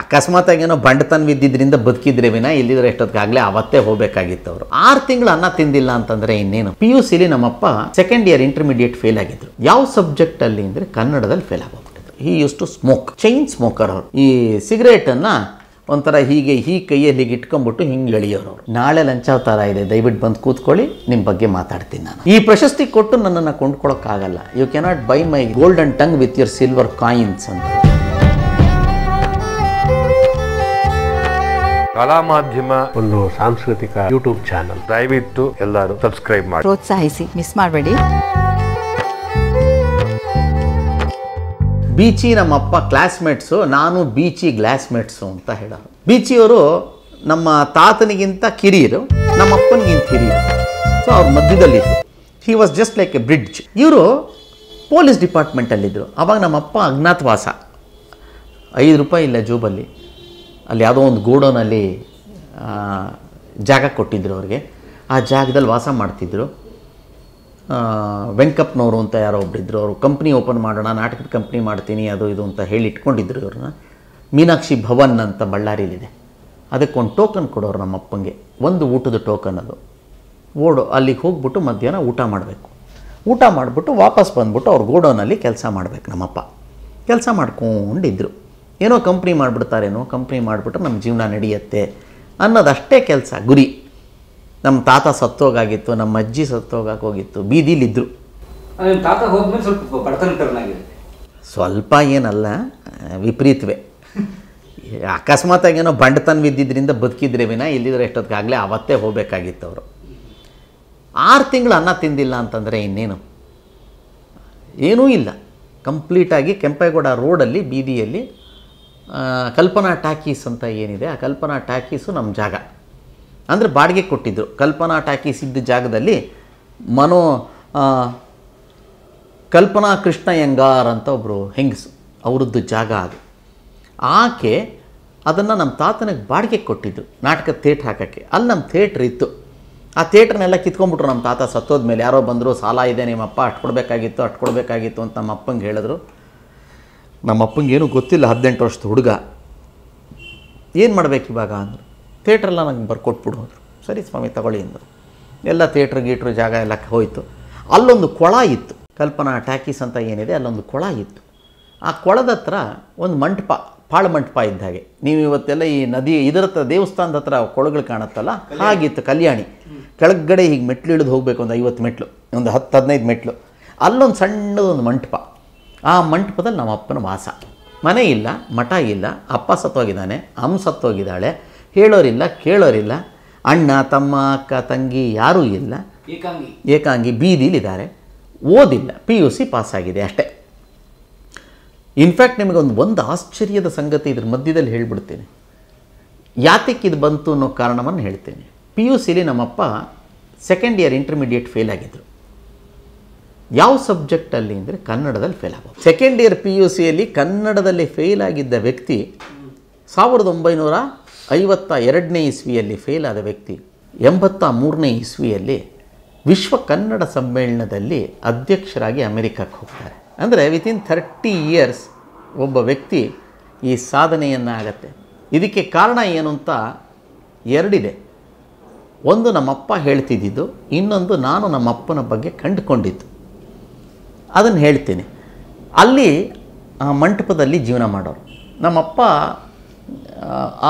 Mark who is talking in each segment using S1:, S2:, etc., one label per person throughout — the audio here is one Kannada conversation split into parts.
S1: ಅಕಸ್ಮಾತ್ ಏನೋ ಬಂಡತನ ಇದ್ದಿದ್ರಿಂದ ಬದುಕಿದ್ರೆ ವಿನ ಇಲ್ಲಿದ್ರೆ ಎಷ್ಟೊತ್ತಿಗಾಗಲೇ ಅವತ್ತೇ ಹೋಗಬೇಕಾಗಿತ್ತು ಅವರು ಆರು ತಿಂಗಳು ಅನ್ನ ತಿಂದಿಲ್ಲ ಅಂತಂದ್ರೆ ಇನ್ನೇನು ಪಿ ಯು ಸಿಲಿ ನಮ್ಮಪ್ಪ ಸೆಕೆಂಡ್ ಇಯರ್ ಇಂಟರ್ಮೀಡಿಯೇಟ್ ಫೇಲ್ ಆಗಿದ್ರು ಯಾವ ಸಬ್ಜೆಕ್ಟ್ ಅಲ್ಲಿ ಅಂದ್ರೆ ಕನ್ನಡದಲ್ಲಿ ಫೇಲ್ ಆಗೋಗ್ಬಿಟ್ಟಿದ್ರು he use to smoke chain smoker ಅವರು ಈ ಸಿಗರೇಟ್ ಅನ್ನ ಒಂಥರ ಹೀಗೆ ಈ ಕೈಯಲ್ಲಿ ಹೀಗೆ ಇಟ್ಕೊಂಡ್ಬಿಟ್ಟು ಹಿಂಗೆ ಎಳಿಯೋರು ಅವರು ನಾಳೆ ಲಂಚ ಥರ ಇದೆ ದಯವಿಟ್ಟು ಬಂದು ಕೂತ್ಕೊಳ್ಳಿ ನಿಮ್ಮ ಬಗ್ಗೆ ಮಾತಾಡ್ತೀನಿ ನಾನು ಈ ಪ್ರಶಸ್ತಿ ಕೊಟ್ಟು ನನ್ನನ್ನು ಕೊಂಡ್ಕೊಳ್ಳೋಕ್ಕಾಗಲ್ಲ you cannot buy my golden tongue with your silver coins ಅಂತ ಕಲಾ ಮಾಧ್ಯಮ ಒಂದು ಸಾಂಸ್ಕೃತಿಕ ಯೂಟ್ಯೂಬ್ ಚಾನಲ್ ದಯವಿಟ್ಟು ಎಲ್ಲರೂ ಸಬ್ಸ್ಕ್ರೈಬ್ ಮಾಡಿ ಪ್ರೋತ್ಸಾಹಿಸಿ ಮಿಸ್ ಮಾಡಬೇಡಿ ಬೀಚಿ ನಮ್ಮಪ್ಪ ಕ್ಲಾಸ್ಮೇಟ್ಸು ನಾನು ಬೀಚಿ ಗ್ಲಾಸ್ಮೇಟ್ಸು ಅಂತ ಹೇಳೋರು ಬೀಚಿಯವರು ನಮ್ಮ ತಾತನಿಗಿಂತ ಕಿರಿಯರು ನಮ್ಮ ಅಪ್ಪನಿಗಿಂತ ಕಿರಿಯರು ಸೊ ಅವ್ರ ಮಧ್ಯದಲ್ಲಿ he was just like a bridge ಇವರು ಪೊಲೀಸ್ ಡಿಪಾರ್ಟ್ಮೆಂಟಲ್ಲಿದ್ದರು ನಮ್ಮ ನಮ್ಮಪ್ಪ ಅಜ್ಞಾತವಾಸ ಐದು ರೂಪಾಯಿ ಇಲ್ಲ ಜೂಬಲ್ಲಿ ಅಲ್ಲಿ ಯಾವುದೋ ಒಂದು ಗೋಡೋನಲ್ಲಿ ಜಾಗ ಕೊಟ್ಟಿದ್ದರು ಅವ್ರಿಗೆ ಆ ಜಾಗದಲ್ಲಿ ವಾಸ ಮಾಡ್ತಿದ್ದರು ವೆಂಕಪ್ಪನವರು ಅಂತ ಯಾರೋ ಒಬ್ಬರಿದ್ದರು ಅವರು ಕಂಪ್ನಿ ಓಪನ್ ಮಾಡೋಣ ನಾಟಕದ ಕಂಪ್ನಿ ಮಾಡ್ತೀನಿ ಅದು ಇದು ಅಂತ ಹೇಳಿ ಇಟ್ಕೊಂಡಿದ್ರು ಇವ್ರನ್ನ ಮೀನಾಕ್ಷಿ ಭವನ್ ಅಂತ ಅದಕ್ಕೆ ಅದಕ್ಕೊಂದು ಟೋಕನ್ ಕೊಡೋರು ನಮ್ಮ ಅಪ್ಪಂಗೆ ಒಂದು ಊಟದ ಟೋಕನ್ ಅದು ಓಡು ಅಲ್ಲಿಗೆ ಹೋಗ್ಬಿಟ್ಟು ಮಧ್ಯಾಹ್ನ ಊಟ ಮಾಡಬೇಕು ಊಟ ಮಾಡಿಬಿಟ್ಟು ವಾಪಸ್ ಬಂದ್ಬಿಟ್ಟು ಅವ್ರು ಗೋಡೋನಲ್ಲಿ ಕೆಲಸ ಮಾಡಬೇಕು ನಮ್ಮಪ್ಪ ಕೆಲಸ ಮಾಡ್ಕೊಂಡಿದ್ರು ಏನೋ ಕಂಪ್ನಿ ಮಾಡಿಬಿಡ್ತಾರೇನೋ ಕಂಪ್ನಿ ಮಾಡಿಬಿಟ್ರೆ ನಮ್ಮ ಜೀವನ ನಡೆಯುತ್ತೆ ಅನ್ನೋದಷ್ಟೇ ಕೆಲಸ ಗುರಿ ನಮ್ಮ ತಾತ ಸತ್ತೋಗಾಗಿತ್ತು ನಮ್ಮ ಅಜ್ಜಿ ಹೋಗಿತ್ತು ಬೀದಿಲಿದ್ದರು ತಾತ ಹೋದ್ಮೇಲೆ ಸ್ವಲ್ಪ ಬಡತನ ಸ್ವಲ್ಪ ಏನಲ್ಲ ವಿಪರೀತವೇ ಅಕಸ್ಮಾತಾಗಿ ಏನೋ ಬಂಡತನ ಬಿದ್ದಿದ್ದರಿಂದ ಬದುಕಿದ್ರೆ ವಿನ ಇಲ್ಲಿದ್ರೆ ಎಷ್ಟೊತ್ತಿಗಾಗಲೇ ಅವತ್ತೇ ಹೋಗಬೇಕಾಗಿತ್ತು ಅವರು ಆರು ತಿಂಗಳು ಅನ್ನ ತಿಂದಿಲ್ಲ ಅಂತಂದರೆ ಇನ್ನೇನು ಏನೂ ಇಲ್ಲ ಕಂಪ್ಲೀಟಾಗಿ ಕೆಂಪೇಗೌಡ ರೋಡಲ್ಲಿ ಬೀದಿಯಲ್ಲಿ ಕಲ್ಪನಾ ಟ್ಯಾಕೀಸ್ ಅಂತ ಏನಿದೆ ಆ ಕಲ್ಪನಾ ಟ್ಯಾಕೀಸು ನಮ್ಮ ಜಾಗ ಅಂದರೆ ಬಾಡಿಗೆ ಕೊಟ್ಟಿದ್ದರು ಕಲ್ಪನಾ ಟ್ಯಾಕೀಸ್ ಇದ್ದ ಜಾಗದಲ್ಲಿ ಮನೋ ಕಲ್ಪನಾ ಕೃಷ್ಣ ಯಂಗಾರ್ ಅಂತ ಒಬ್ಬರು ಹೆಂಗಸು ಅವರದ್ದು ಜಾಗ ಅದು ಆಕೆ ಅದನ್ನು ನಮ್ಮ ತಾತನಿಗೆ ಬಾಡಿಗೆ ಕೊಟ್ಟಿದ್ದು ನಾಟಕ ಥೇಟ್ರ್ ಹಾಕೋಕ್ಕೆ ಅಲ್ಲಿ ನಮ್ಮ ಥೇಟ್ರ್ ಇತ್ತು ಆ ಥೇಟ್ರನ್ನೆಲ್ಲ ಕಿತ್ಕೊಂಡ್ಬಿಟ್ರು ನಮ್ಮ ತಾತ ಸತ್ತೋದ್ಮೇಲೆ ಯಾರೋ ಬಂದರು ಸಾಲ ಇದೆ ನಿಮ್ಮಪ್ಪ ಅಟ್ಕೊಡ್ಬೇಕಾಗಿತ್ತು ಅಟ್ಕೊಡ್ಬೇಕಾಗಿತ್ತು ಅಂತ ನಮ್ಮ ಅಪ್ಪಂಗೆ ಹೇಳಿದ್ರು ನಮ್ಮ ಅಪ್ಪಂಗೇನೂ ಗೊತ್ತಿಲ್ಲ ಹದಿನೆಂಟು ವರ್ಷದ ಹುಡುಗ ಏನು ಮಾಡಬೇಕು ಇವಾಗ ಅಂದರು ಥೇಟ್ರೆಲ್ಲ ನಂಗೆ ಬರ್ಕೊಟ್ಬಿಡು ಅಂದರು ಸರಿ ಸ್ವಾಮಿ ತಗೊಳ್ಳಿ ಅಂದರು ಎಲ್ಲ ಥಿಯೇಟ್ರ್ ಗೀಟ್ರ್ ಜಾಗ ಎಲ್ಲ ಹೋಯಿತು ಅಲ್ಲೊಂದು ಕೊಳ ಇತ್ತು ಕಲ್ಪನಾ ಟ್ಯಾಕೀಸ್ ಅಂತ ಏನಿದೆ ಅಲ್ಲೊಂದು ಕೊಳ ಇತ್ತು ಆ ಕೊಳದ ಹತ್ರ ಒಂದು ಮಂಟಪ ಪಾಳು ಮಂಟಪ ಇದ್ದ ಹಾಗೆ ನೀವು ಇವತ್ತೆಲ್ಲ ಈ ನದಿ ಇದರ ಹತ್ರ ದೇವಸ್ಥಾನದ ಹತ್ರ ಕೊಳಗಳು ಕಾಣುತ್ತಲ್ಲ ಹಾಗಿತ್ತು ಕಲ್ಯಾಣಿ ಕೆಳಗಡೆ ಹೀಗೆ ಮೆಟ್ಲು ಇಳಿದು ಹೋಗಬೇಕು ಒಂದು ಐವತ್ತು ಮೆಟ್ಲು ಒಂದು ಹತ್ತು ಹದಿನೈದು ಮೆಟ್ಲು ಅಲ್ಲೊಂದು ಸಣ್ಣದೊಂದು ಮಂಟಪ ಆ ಮಂಟಪದಲ್ಲಿ ನಮ್ಮ ಅಪ್ಪನ ವಾಸ ಮನೆ ಇಲ್ಲ ಮಠ ಇಲ್ಲ ಅಪ್ಪ ಸತ್ತೋಗಿದ್ದಾನೆ ಅಮ್ಮ ಸತ್ತೋಗಿದ್ದಾಳೆ ಹೇಳೋರಿಲ್ಲ ಕೇಳೋರಿಲ್ಲ ಅಣ್ಣ ತಮ್ಮ ಅಕ್ಕ ತಂಗಿ ಯಾರೂ ಇಲ್ಲ ಏಕಾಂಗಿ ಏಕಾಂಗಿ ಬೀದಿಲಿದ್ದಾರೆ ಓದಿಲ್ಲ ಪಿ ಯು ಸಿ ಪಾಸಾಗಿದೆ ಅಷ್ಟೇ ಇನ್ಫ್ಯಾಕ್ಟ್ ನಿಮಗೊಂದು ಒಂದು ಆಶ್ಚರ್ಯದ ಸಂಗತಿ ಇದ್ರ ಮಧ್ಯದಲ್ಲಿ ಹೇಳ್ಬಿಡ್ತೀನಿ ಯಾತಕ್ಕೆ ಇದು ಬಂತು ಅನ್ನೋ ಕಾರಣವನ್ನು ಹೇಳ್ತೀನಿ ಪಿ ಯು ಸಿಲಿ ನಮ್ಮಪ್ಪ ಸೆಕೆಂಡ್ ಇಯರ್ ಇಂಟರ್ಮೀಡಿಯೇಟ್ ಫೇಲ್ ಆಗಿದ್ದರು ಯಾವ ಸಬ್ಜೆಕ್ಟಲ್ಲಿ ಅಂದರೆ ಕನ್ನಡದಲ್ಲಿ ಫೇಲ್ ಆಗೋದು ಸೆಕೆಂಡ್ ಇಯರ್ ಪಿ ಯು ಸಿಯಲ್ಲಿ ಕನ್ನಡದಲ್ಲಿ ಫೇಲ್ ಆಗಿದ್ದ ವ್ಯಕ್ತಿ ಸಾವಿರದ ಒಂಬೈನೂರ ಐವತ್ತ ಎರಡನೇ ಇಸ್ವಿಯಲ್ಲಿ ಫೇಲ್ ಆದ ವ್ಯಕ್ತಿ ಎಂಬತ್ತ ಮೂರನೇ ಇಸ್ವಿಯಲ್ಲಿ ವಿಶ್ವ ಕನ್ನಡ ಸಮ್ಮೇಳನದಲ್ಲಿ ಅಧ್ಯಕ್ಷರಾಗಿ ಅಮೆರಿಕಕ್ಕೆ ಹೋಗ್ತಾರೆ ಅಂದರೆ ವಿತಿನ್ ಥರ್ಟಿ ಇಯರ್ಸ್ ಒಬ್ಬ ವ್ಯಕ್ತಿ ಈ ಸಾಧನೆಯನ್ನು ಆಗತ್ತೆ ಇದಕ್ಕೆ ಕಾರಣ ಏನು ಅಂತ ಎರಡಿದೆ ಒಂದು ನಮ್ಮಪ್ಪ ಹೇಳ್ತಿದ್ದಿದ್ದು ಇನ್ನೊಂದು ನಾನು ನಮ್ಮಪ್ಪನ ಬಗ್ಗೆ ಕಂಡುಕೊಂಡಿದ್ದು ಅದನ್ನು ಹೇಳ್ತೀನಿ ಅಲ್ಲಿ ಮಂಟಪದಲ್ಲಿ ಜೀವನ ಮಾಡೋರು ನಮ್ಮಪ್ಪ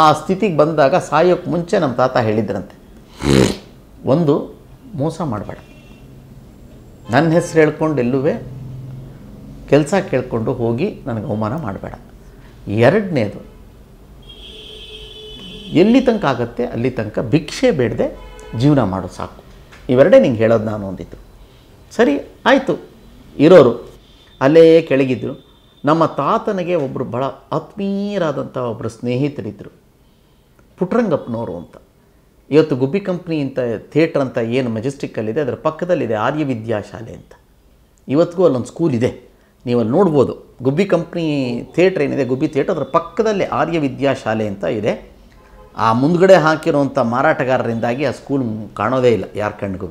S1: ಆ ಸ್ಥಿತಿಗೆ ಬಂದಾಗ ಸಾಯೋಕ್ಕೆ ಮುಂಚೆ ನಮ್ಮ ತಾತ ಹೇಳಿದ್ರಂತೆ ಒಂದು ಮೋಸ ಮಾಡಬೇಡ ನನ್ನ ಹೆಸರು ಹೇಳ್ಕೊಂಡು ಎಲ್ಲೂ ಕೆಲಸ ಕೇಳಿಕೊಂಡು ಹೋಗಿ ನನಗೆ ಅವಮಾನ ಮಾಡಬೇಡ ಎರಡನೇದು ಎಲ್ಲಿ ತನಕ ಆಗುತ್ತೆ ಅಲ್ಲಿ ತನಕ ಭಿಕ್ಷೆ ಬೇಡದೆ ಜೀವನ ಮಾಡು ಸಾಕು ಇವೆರಡೇ ನಿಂಗೆ ಹೇಳೋದು ನಾನು ಹೊಂದಿತ್ತು ಸರಿ ಆಯಿತು ಇರೋರು ಅಲ್ಲೇ ಕೆಳಗಿದ್ದರು ನಮ್ಮ ತಾತನಿಗೆ ಒಬ್ಬರು ಭಾಳ ಆತ್ಮೀಯರಾದಂಥ ಒಬ್ಬರು ಸ್ನೇಹಿತರಿದ್ದರು ಪುಟ್ರಂಗಪ್ಪನವರು ಅಂತ ಇವತ್ತು ಗುಬ್ಬಿ ಕಂಪ್ನಿ ಅಂತ ಥಿಯೇಟ್ರ್ ಅಂತ ಏನು ಮೆಜೆಸ್ಟಿಕ್ಕಲ್ಲಿದೆ ಅದರ ಪಕ್ಕದಲ್ಲಿದೆ ಆರ್ಯ ವಿದ್ಯಾಶಾಲೆ ಅಂತ ಇವತ್ತಿಗೂ ಅಲ್ಲೊಂದು ಸ್ಕೂಲ್ ಇದೆ ನೀವು ಅಲ್ಲಿ ನೋಡ್ಬೋದು ಗುಬ್ಬಿ ಕಂಪ್ನಿ ಥಿಯೇಟ್ರ್ ಏನಿದೆ ಗುಬ್ಬಿ ಥಿಯೇಟ್ರ್ ಅದರ ಪಕ್ಕದಲ್ಲಿ ಆರ್ಯ ವಿದ್ಯಾಶಾಲೆ ಅಂತ ಇದೆ ಆ ಮುಂದ್ಗಡೆ ಹಾಕಿರುವಂಥ ಮಾರಾಟಗಾರರಿಂದಾಗಿ ಆ ಸ್ಕೂಲ್ ಕಾಣೋದೇ ಇಲ್ಲ ಯಾರ ಕಣ್ಗೂ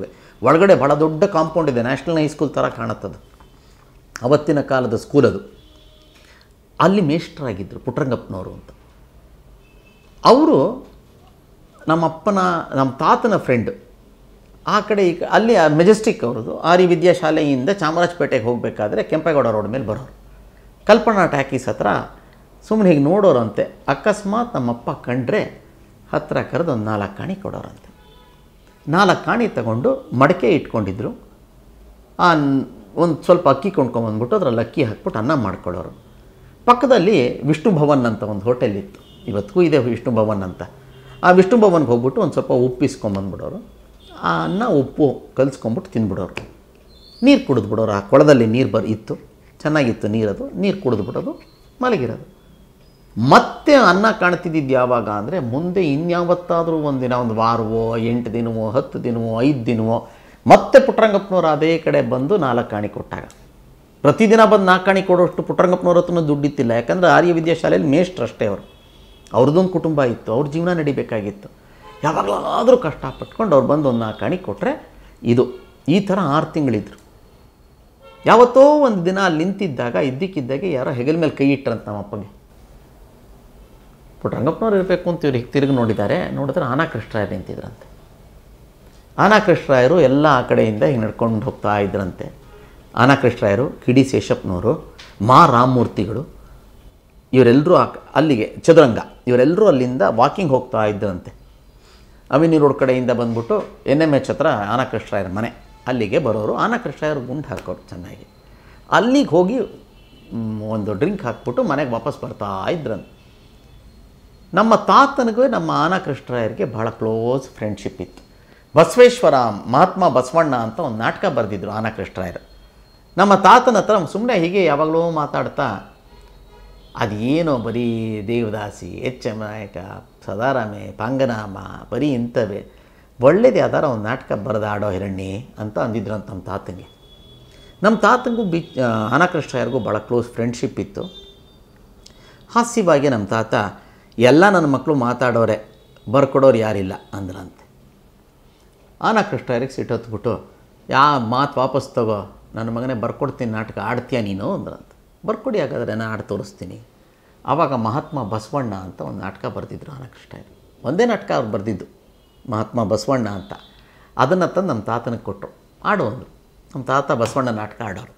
S1: ಒಳಗಡೆ ಭಾಳ ದೊಡ್ಡ ಕಾಂಪೌಂಡ್ ಇದೆ ನ್ಯಾಷನಲ್ ಹೈಸ್ಕೂಲ್ ಥರ ಕಾಣುತ್ತದು ಅವತ್ತಿನ ಕಾಲದ ಸ್ಕೂಲ್ ಅದು ಅಲ್ಲಿ ಮೇಷ್ಟ್ರಾಗಿದ್ದರು ಪುಟ್ರಂಗಪ್ಪನವರು ಅಂತ ಅವರು ನಮ್ಮ ಅಪ್ಪನ ನಮ್ಮ ತಾತನ ಫ್ರೆಂಡ್ ಆ ಕಡೆ ಈ ಅಲ್ಲಿ ಮೆಜೆಸ್ಟಿಕ್ ಅವ್ರದ್ದು ಆರಿ ವಿದ್ಯಾಶಾಲೆಯಿಂದ ಚಾಮರಾಜಪೇಟೆಗೆ ಹೋಗಬೇಕಾದ್ರೆ ಕೆಂಪೇಗೌಡ ರೋಡ್ ಮೇಲೆ ಬರೋರು ಕಲ್ಪನಾ ಟ್ಯಾಕೀಸ್ ಹತ್ರ ಸುಮ್ಮನೆ ಹೀಗೆ ನೋಡೋರಂತೆ ಅಕಸ್ಮಾತ್ ನಮ್ಮಪ್ಪ ಕಂಡ್ರೆ ಹತ್ತಿರ ಕರೆದು ಒಂದು ನಾಲ್ಕು ಕಾಣಿ ಕೊಡೋರಂತೆ ನಾಲ್ಕು ಕಾಣಿ ತಗೊಂಡು ಮಡಕೆ ಇಟ್ಕೊಂಡಿದ್ರು ಆ ಒಂದು ಸ್ವಲ್ಪ ಅಕ್ಕಿ ಕೊಂಡ್ಕೊಂಬಂದ್ಬಿಟ್ಟು ಅದ್ರಲ್ಲಿ ಅಕ್ಕಿ ಹಾಕ್ಬಿಟ್ಟು ಅನ್ನ ಮಾಡ್ಕೊಳ್ಳೋರು ಪಕ್ಕದಲ್ಲಿ ವಿಷ್ಣು ಭವನ್ ಅಂತ ಒಂದು ಹೋಟೆಲ್ ಇತ್ತು ಇವತ್ತಿಗೂ ಇದೆ ವಿಷ್ಣು ಭವನ್ ಅಂತ ಆ ವಿಷ್ಣು ಭವನ್ಗೆ ಹೋಗ್ಬಿಟ್ಟು ಒಂದು ಸ್ವಲ್ಪ ಉಪ್ಪಿಸ್ಕೊಂಬಂದ್ಬಿಡೋರು ಆ ಅನ್ನ ಉಪ್ಪು ಕಲಿಸ್ಕೊಂಬಿಟ್ಟು ತಿಂದ್ಬಿಡೋರು ನೀರು ಕುಡಿದ್ಬಿಡೋರು ಆ ಕೊಳದಲ್ಲಿ ನೀರು ಬರ್ ಇತ್ತು ಚೆನ್ನಾಗಿತ್ತು ನೀರದು ನೀರು ಕುಡಿದ್ಬಿಡೋದು ಮಲಗಿರೋದು ಮತ್ತೆ ಅನ್ನ ಕಾಣ್ತಿದ್ದಿದ್ದು ಯಾವಾಗ ಅಂದರೆ ಮುಂದೆ ಇನ್ಯಾವತ್ತಾದರೂ ಒಂದು ದಿನ ಒಂದು ವಾರವೋ ಎಂಟು ದಿನವೋ ಹತ್ತು ದಿನವೋ ಐದು ದಿನವೋ ಮತ್ತೆ ಪುಟ್ಟರಂಗಪ್ಪನವ್ರು ಅದೇ ಕಡೆ ಬಂದು ನಾಲ್ಕು ಕಾಣಿ ಕೊಟ್ಟಾಗ ಪ್ರತಿದಿನ ಬಂದು ನಾಲ್ಕು ಕಾಣಿ ಕೊಡೋಷ್ಟು ಪುಟ್ಟರಂಗಪ್ಪನವ್ರ ಹತ್ರ ದುಡ್ಡಿತ್ತಿಲ್ಲ ಯಾಕಂದರೆ ಆರ್ಯ ವಿದ್ಯಾಶಾಲೆಯಲ್ಲಿ ಮೇಷ್ಟ್ರು ಅಷ್ಟೇ ಅವರು ಅವ್ರದ್ದೊಂದು ಕುಟುಂಬ ಇತ್ತು ಅವ್ರ ಜೀವನ ನಡಿಬೇಕಾಗಿತ್ತು ಯಾವಾಗಲಾದರೂ ಕಷ್ಟಪಟ್ಕೊಂಡು ಅವ್ರು ಬಂದು ಒಂದು ನಾಲ್ಕು ಕಾಣಿ ಕೊಟ್ಟರೆ ಇದು ಈ ಥರ ಆರು ತಿಂಗಳಿದ್ರು ಯಾವತ್ತೋ ಒಂದು ದಿನ ಅಲ್ಲಿ ನಿಂತಿದ್ದಾಗ ಇದ್ದಕ್ಕಿದ್ದಾಗೆ ಯಾರೋ ಹೆಗಲ ಮೇಲೆ ಕೈ ಇಟ್ಟರಂತ ನಮ್ಮ ಅಪ್ಪಗೆ ಪುಟ್ಟರಂಗಪ್ಪನವ್ರು ಇರಬೇಕು ಅಂತ ಇವ್ರು ಹೀಗೆ ತಿರುಗಿ ನೋಡಿದ್ದಾರೆ ನೋಡಿದ್ರೆ ಆನಾ ನಿಂತಿದ್ರಂತೆ ಆನಾಕೃಷ್ಣರಾಯರು ಎಲ್ಲ ಆ ಕಡೆಯಿಂದ ಹಿಂಗೆ ನಡ್ಕೊಂಡು ಹೋಗ್ತಾ ಇದ್ರಂತೆ ಆನಾಕೃಷ್ಣರಾಯರು ಕಿಡಿ ಶೇಷಪ್ನವರು ಮಾ ರಾಮಮೂರ್ತಿಗಳು ಇವರೆಲ್ಲರೂ ಅಲ್ಲಿಗೆ ಚದುರಂಗ ಇವರೆಲ್ಲರೂ ಅಲ್ಲಿಂದ ವಾಕಿಂಗ್ ಹೋಗ್ತಾ ಇದ್ದರಂತೆ ಅವಿನಿ ರೋಡ್ ಕಡೆಯಿಂದ ಬಂದ್ಬಿಟ್ಟು ಎನ್ ಎಮ್ ಎಚ್ ಹತ್ರ ಆನಾಕೃಷ್ಣರಾಯರ ಮನೆ ಅಲ್ಲಿಗೆ ಬರೋರು ಆನಕೃಷ್ಣಾಯರು ಗುಂಡು ಹಾಕೋರು ಚೆನ್ನಾಗಿ ಅಲ್ಲಿಗೆ ಹೋಗಿ ಒಂದು ಡ್ರಿಂಕ್ ಹಾಕ್ಬಿಟ್ಟು ಮನೆಗೆ ವಾಪಸ್ ಬರ್ತಾ ಇದ್ರಂತೆ ನಮ್ಮ ತಾತನಿಗೂ ನಮ್ಮ ಆನಾಕೃಷ್ಣರಾಯರಿಗೆ ಭಾಳ ಕ್ಲೋಸ್ ಫ್ರೆಂಡ್ಶಿಪ್ ಇತ್ತು ಬಸವೇಶ್ವರ ಮಹಾತ್ಮ ಬಸವಣ್ಣ ಅಂತ ಒಂದು ನಾಟಕ ಬರೆದಿದ್ರು ಆನಕೃಷ್ಣರಾಯರು ನಮ್ಮ ತಾತನ ಹತ್ರ ಸುಮ್ಮನೆ ಹೀಗೆ ಯಾವಾಗಲೂ ಮಾತಾಡ್ತಾ ಅದೇನೋ ಬರೀ ದೇವದಾಸಿ ಎಚ್ ಎಂ ನಾಯಕ ಸದಾರಾಮೆ ಪಾಂಗನಾಮ ಬರೀ ಇಂಥವೇ ಒಳ್ಳೇದು ಯಾವ್ದಾರ ಒಂದು ನಾಟಕ ಬರೆದಾಡೋ ಹಿರಣ್ಣಿ ಅಂತ ಅಂದಿದ್ರು ಅಂತ ನಮ್ಮ ತಾತನಿಗೆ ನಮ್ಮ ತಾತನಿಗೂ ಬಿ ಅನಾಕೃಷ್ಣಯ್ಯರಿಗೂ ಭಾಳ ಕ್ಲೋಸ್ ಫ್ರೆಂಡ್ಶಿಪ್ ಇತ್ತು ಹಾಸ್ಯವಾಗಿ ನಮ್ಮ ತಾತ ಎಲ್ಲ ನನ್ನ ಮಕ್ಕಳು ಮಾತಾಡೋರೆ ಬರ್ಕೊಡೋರು ಯಾರಿಲ್ಲ ಅಂದ್ರಂತೆ ಕೃಷ್ಣ ಯಾರಿಗೆ ಹೊತ್ಬಿಟ್ಟು ಯಾ ಮಾತು ವಾಪಸ್ ತಗೋ ನನ್ನ ಮಗನೇ ಬರ್ಕೊಡ್ತೀನಿ ನಾಟಕ ಆಡ್ತೀಯ ನೀನು ಅಂದ್ರಂತ ಬರ್ಕೊಡಿ ಹಾಗಾದರೆ ನಾನು ಆಡ್ ತೋರಿಸ್ತೀನಿ ಆವಾಗ ಮಹಾತ್ಮ ಬಸವಣ್ಣ ಅಂತ ಒಂದು ನಾಟಕ ಬರೆದಿದ್ರು ಅನಕೃಷ್ಣರು ಒಂದೇ ನಾಟಕ ಅವ್ರು ಬರೆದಿದ್ದು ಮಹಾತ್ಮ ಬಸವಣ್ಣ ಅಂತ ಅದನ್ನು ತಂದು ನಮ್ಮ ತಾತನಿಗೆ ಕೊಟ್ಟರು ಆಡು ಅಂದರು ನಮ್ಮ ತಾತ ಬಸವಣ್ಣ ನಾಟಕ ಆಡೋರು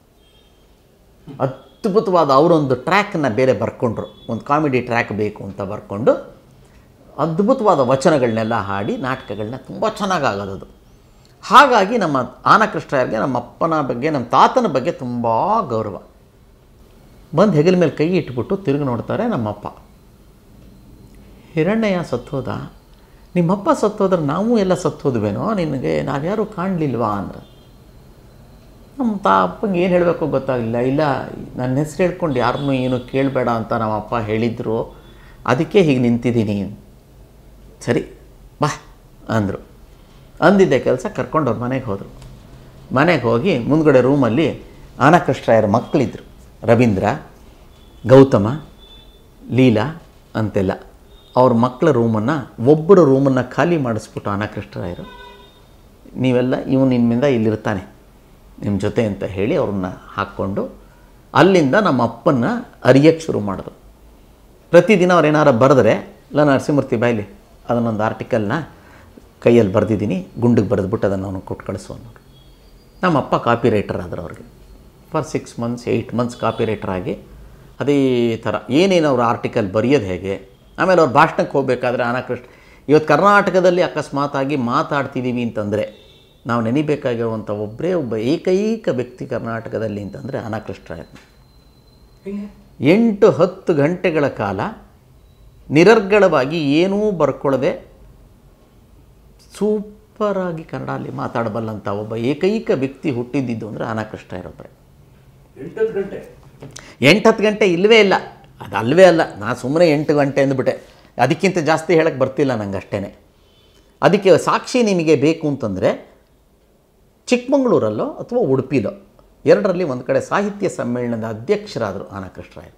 S1: ಅದ್ಭುತವಾದ ಅವರೊಂದು ಟ್ರ್ಯಾಕನ್ನ ಬೇರೆ ಬರ್ಕೊಂಡ್ರು ಒಂದು ಕಾಮಿಡಿ ಟ್ರ್ಯಾಕ್ ಬೇಕು ಅಂತ ಬರ್ಕೊಂಡು ಅದ್ಭುತವಾದ ವಚನಗಳನ್ನೆಲ್ಲ ಹಾಡಿ ನಾಟಕಗಳನ್ನ ತುಂಬ ಚೆನ್ನಾಗಾಗೋದದು ಹಾಗಾಗಿ ನಮ್ಮ ಆನಕೃಷ್ಣಯ್ಯರಿಗೆ ನಮ್ಮ ಅಪ್ಪನ ಬಗ್ಗೆ ನಮ್ಮ ತಾತನ ಬಗ್ಗೆ ತುಂಬ ಗೌರವ ಬಂದು ಹೆಗಲ ಮೇಲೆ ಕೈ ಇಟ್ಬಿಟ್ಟು ತಿರುಗಿ ನೋಡ್ತಾರೆ ನಮ್ಮಪ್ಪ ಹಿರಣ್ಯ ಸತ್ತೋದ ನಿಮ್ಮಪ್ಪ ಸತ್ತೋದ್ರೆ ನಾವು ಎಲ್ಲ ಸತ್ತೋದ್ವೇನೋ ನಿನಗೆ ನಾವ್ಯಾರು ಕಾಣಲಿಲ್ವಾ ಅಂದ್ರೆ ನಮ್ಮ ತಾ ಅಪ್ಪಂಗೆ ಏನು ಹೇಳಬೇಕು ಗೊತ್ತಾಗಲಿಲ್ಲ ಇಲ್ಲ ನನ್ನ ಹೆಸರು ಹೇಳ್ಕೊಂಡು ಯಾರನ್ನೂ ಏನು ಕೇಳಬೇಡ ಅಂತ ನಮ್ಮಪ್ಪ ಹೇಳಿದರು ಅದಕ್ಕೆ ಹೀಗೆ ನಿಂತಿದ್ದೀನಿ ಸರಿ ಬಾ ಅಂದರು ಅಂದಿದ್ದೆ ಕೆಲಸ ಕರ್ಕೊಂಡು ಅವ್ರು ಮನೆಗೆ ಹೋದರು ಮನೆಗೆ ಹೋಗಿ ಮುಂದ್ಗಡೆ ರೂಮಲ್ಲಿ ಆನಕೃಷ್ಣರಾಯರ ಮಕ್ಕಳಿದ್ರು ರವೀಂದ್ರ ಗೌತಮ ಲೀಲಾ ಅಂತೆಲ್ಲ ಅವ್ರ ಮಕ್ಕಳ ರೂಮನ್ನು ಒಬ್ಬರು ರೂಮನ್ನು ಖಾಲಿ ಮಾಡಿಸ್ಬಿಟ್ಟು ಅನಾಕೃಷ್ಟರಾಯರು ನೀವೆಲ್ಲ ಇವನು ನಿಮ್ಮಿಂದ ಇಲ್ಲಿರ್ತಾನೆ ನಿಮ್ಮ ಜೊತೆ ಅಂತ ಹೇಳಿ ಅವ್ರನ್ನ ಹಾಕ್ಕೊಂಡು ಅಲ್ಲಿಂದ ನಮ್ಮ ಅಪ್ಪನ್ನು ಅರಿಯಕ್ಕೆ ಶುರು ಮಾಡಿದ್ರು ಪ್ರತಿದಿನ ಅವ್ರು ಏನಾರು ಬರೆದ್ರೆ ಇಲ್ಲ ನರಸಿಂಹಮೂರ್ತಿ ಬಾಯ್ಲಿ ಅದನ್ನೊಂದು ಆರ್ಟಿಕಲ್ನ ಕೈಯಲ್ಲಿ ಬರೆದಿದ್ದೀನಿ ಗುಂಡಿಗೆ ಬರೆದ್ಬಿಟ್ಟು ಅದನ್ನು ಅವನು ಕೊಟ್ಟು ಕಳಿಸು ಅನ್ನೋರು ನಮ್ಮ ಅಪ್ಪ ಕಾಪಿ ರೈಟರ್ ಆದರು ಅವ್ರಿಗೆ for six months eight months copy writer ಆಗಿ ಅದೇ ಥರ ಏನೇನು ಅವ್ರ ಆರ್ಟಿಕಲ್ ಬರೆಯೋದು ಹೇಗೆ ಆಮೇಲೆ ಅವ್ರ ಭಾಷಣಕ್ಕೆ ಹೋಗಬೇಕಾದ್ರೆ ಅನಾಕೃಷ್ಟ ಇವತ್ತು ಕರ್ನಾಟಕದಲ್ಲಿ ಅಕಸ್ಮಾತಾಗಿ ಮಾತಾಡ್ತಿದ್ದೀವಿ ಅಂತಂದರೆ ನಾವು ನೆನಿಬೇಕಾಗಿರುವಂಥ ಒಬ್ಬರೇ ಒಬ್ಬ ಏಕೈಕ ವ್ಯಕ್ತಿ ಕರ್ನಾಟಕದಲ್ಲಿ ಅಂತಂದರೆ ಅನಾಕೃಷ್ಟರಾಯ್ ಎಂಟು ಹತ್ತು ಗಂಟೆಗಳ ಕಾಲ ನಿರರ್ಗಳವಾಗಿ ಏನೂ ಬರ್ಕೊಳ್ಳದೆ ಸೂಪರಾಗಿ ಕನ್ನಡ ಅಲ್ಲಿ ಮಾತಾಡಬಲ್ಲಂಥ ಒಬ್ಬ ಏಕೈಕ ವ್ಯಕ್ತಿ ಹುಟ್ಟಿದ್ದಿದ್ದು ಅಂದರೆ ಅನಾಕೃಷ್ಟ ಇರೋಬ್ಬರೇ ಎಂಟತ್ತು ಗಂಟೆ ಎಂಟತ್ತು ಗಂಟೆ ಇಲ್ಲವೇ ಇಲ್ಲ ಅದು ಅಲ್ಲವೇ ಅಲ್ಲ ನಾನು ಸುಮ್ಮನೆ ಎಂಟು ಗಂಟೆ ಅಂದ್ಬಿಟ್ಟೆ ಅದಕ್ಕಿಂತ ಜಾಸ್ತಿ ಹೇಳಕ್ಕೆ ಬರ್ತಿಲ್ಲ ನಂಗೆ ಅಷ್ಟೇ ಅದಕ್ಕೆ ಸಾಕ್ಷಿ ನಿಮಗೆ ಬೇಕು ಅಂತಂದರೆ ಚಿಕ್ಕಮಗಳೂರಲ್ಲೋ ಅಥವಾ ಉಡುಪಿಲೋ ಎರಡರಲ್ಲಿ ಒಂದು ಕಡೆ ಸಾಹಿತ್ಯ ಸಮ್ಮೇಳನದ ಅಧ್ಯಕ್ಷರಾದರು ಆನಕೃಷ್ಣರಾಯರು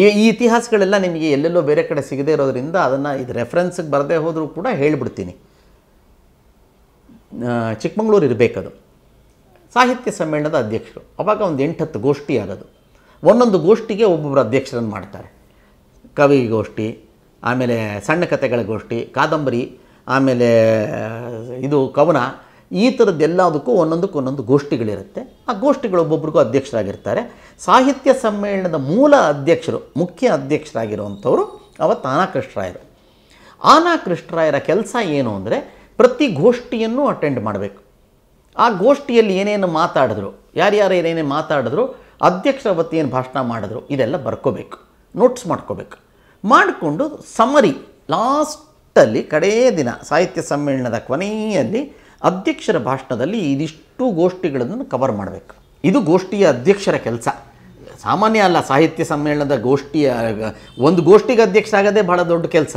S1: ಈ ಈ ಇತಿಹಾಸಗಳೆಲ್ಲ ನಿಮಗೆ ಎಲ್ಲೆಲ್ಲೋ ಬೇರೆ ಕಡೆ ಸಿಗದೇ ಇರೋದ್ರಿಂದ ಅದನ್ನು ಇದು ರೆಫರೆನ್ಸಿಗೆ ಬರದೇ ಹೋದರೂ ಕೂಡ ಹೇಳಿಬಿಡ್ತೀನಿ ಚಿಕ್ಕಮಂಗ್ಳೂರು ಇರಬೇಕದು ಸಾಹಿತ್ಯ ಸಮ್ಮೇಳನದ ಅಧ್ಯಕ್ಷರು ಅವಾಗ ಒಂದು ಎಂಟತ್ತು ಗೋಷ್ಠಿ ಆಗೋದು ಒಂದೊಂದು ಗೋಷ್ಠಿಗೆ ಒಬ್ಬೊಬ್ಬರು ಅಧ್ಯಕ್ಷರನ್ನು ಮಾಡ್ತಾರೆ ಗೋಷ್ಠಿ ಆಮೇಲೆ ಸಣ್ಣ ಕಥೆಗಳ ಗೋಷ್ಠಿ ಕಾದಂಬರಿ ಆಮೇಲೆ ಇದು ಕವನ ಈ ಥರದ್ದೆಲ್ಲದಕ್ಕೂ ಒಂದೊಂದಕ್ಕೂ ಒಂದೊಂದು ಗೋಷ್ಠಿಗಳಿರುತ್ತೆ ಆ ಗೋಷ್ಠಿಗಳು ಒಬ್ಬೊಬ್ರಿಗೂ ಅಧ್ಯಕ್ಷರಾಗಿರ್ತಾರೆ ಸಾಹಿತ್ಯ ಸಮ್ಮೇಳನದ ಮೂಲ ಅಧ್ಯಕ್ಷರು ಮುಖ್ಯ ಅಧ್ಯಕ್ಷರಾಗಿರುವಂಥವ್ರು ಅವತ್ತು ಆನಾಕೃಷ್ಣರಾಯರು ಆನಾಕೃಷ್ಣರಾಯರ ಕೆಲಸ ಏನು ಅಂದರೆ ಪ್ರತಿ ಗೋಷ್ಠಿಯನ್ನು ಅಟೆಂಡ್ ಮಾಡಬೇಕು ಆ ಗೋಷ್ಠಿಯಲ್ಲಿ ಏನೇನು ಮಾತಾಡಿದ್ರು ಯಾರ್ಯಾರು ಏನೇನು ಮಾತಾಡಿದ್ರು ಅಧ್ಯಕ್ಷರ ಅವತ್ತು ಏನು ಭಾಷಣ ಮಾಡಿದ್ರು ಇದೆಲ್ಲ ಬರ್ಕೋಬೇಕು ನೋಟ್ಸ್ ಮಾಡ್ಕೋಬೇಕು ಮಾಡಿಕೊಂಡು ಸಮರಿ ಲಾಸ್ಟಲ್ಲಿ ಕಡೆಯ ದಿನ ಸಾಹಿತ್ಯ ಸಮ್ಮೇಳನದ ಕೊನೆಯಲ್ಲಿ ಅಧ್ಯಕ್ಷರ ಭಾಷಣದಲ್ಲಿ ಇದಿಷ್ಟು ಗೋಷ್ಠಿಗಳನ್ನು ಕವರ್ ಮಾಡಬೇಕು ಇದು ಗೋಷ್ಠಿಯ ಅಧ್ಯಕ್ಷರ ಕೆಲಸ ಸಾಮಾನ್ಯ ಅಲ್ಲ ಸಾಹಿತ್ಯ ಸಮ್ಮೇಳನದ ಗೋಷ್ಠಿಯ ಒಂದು ಗೋಷ್ಠಿಗೆ ಅಧ್ಯಕ್ಷ ಆಗೋದೇ ಭಾಳ ದೊಡ್ಡ ಕೆಲಸ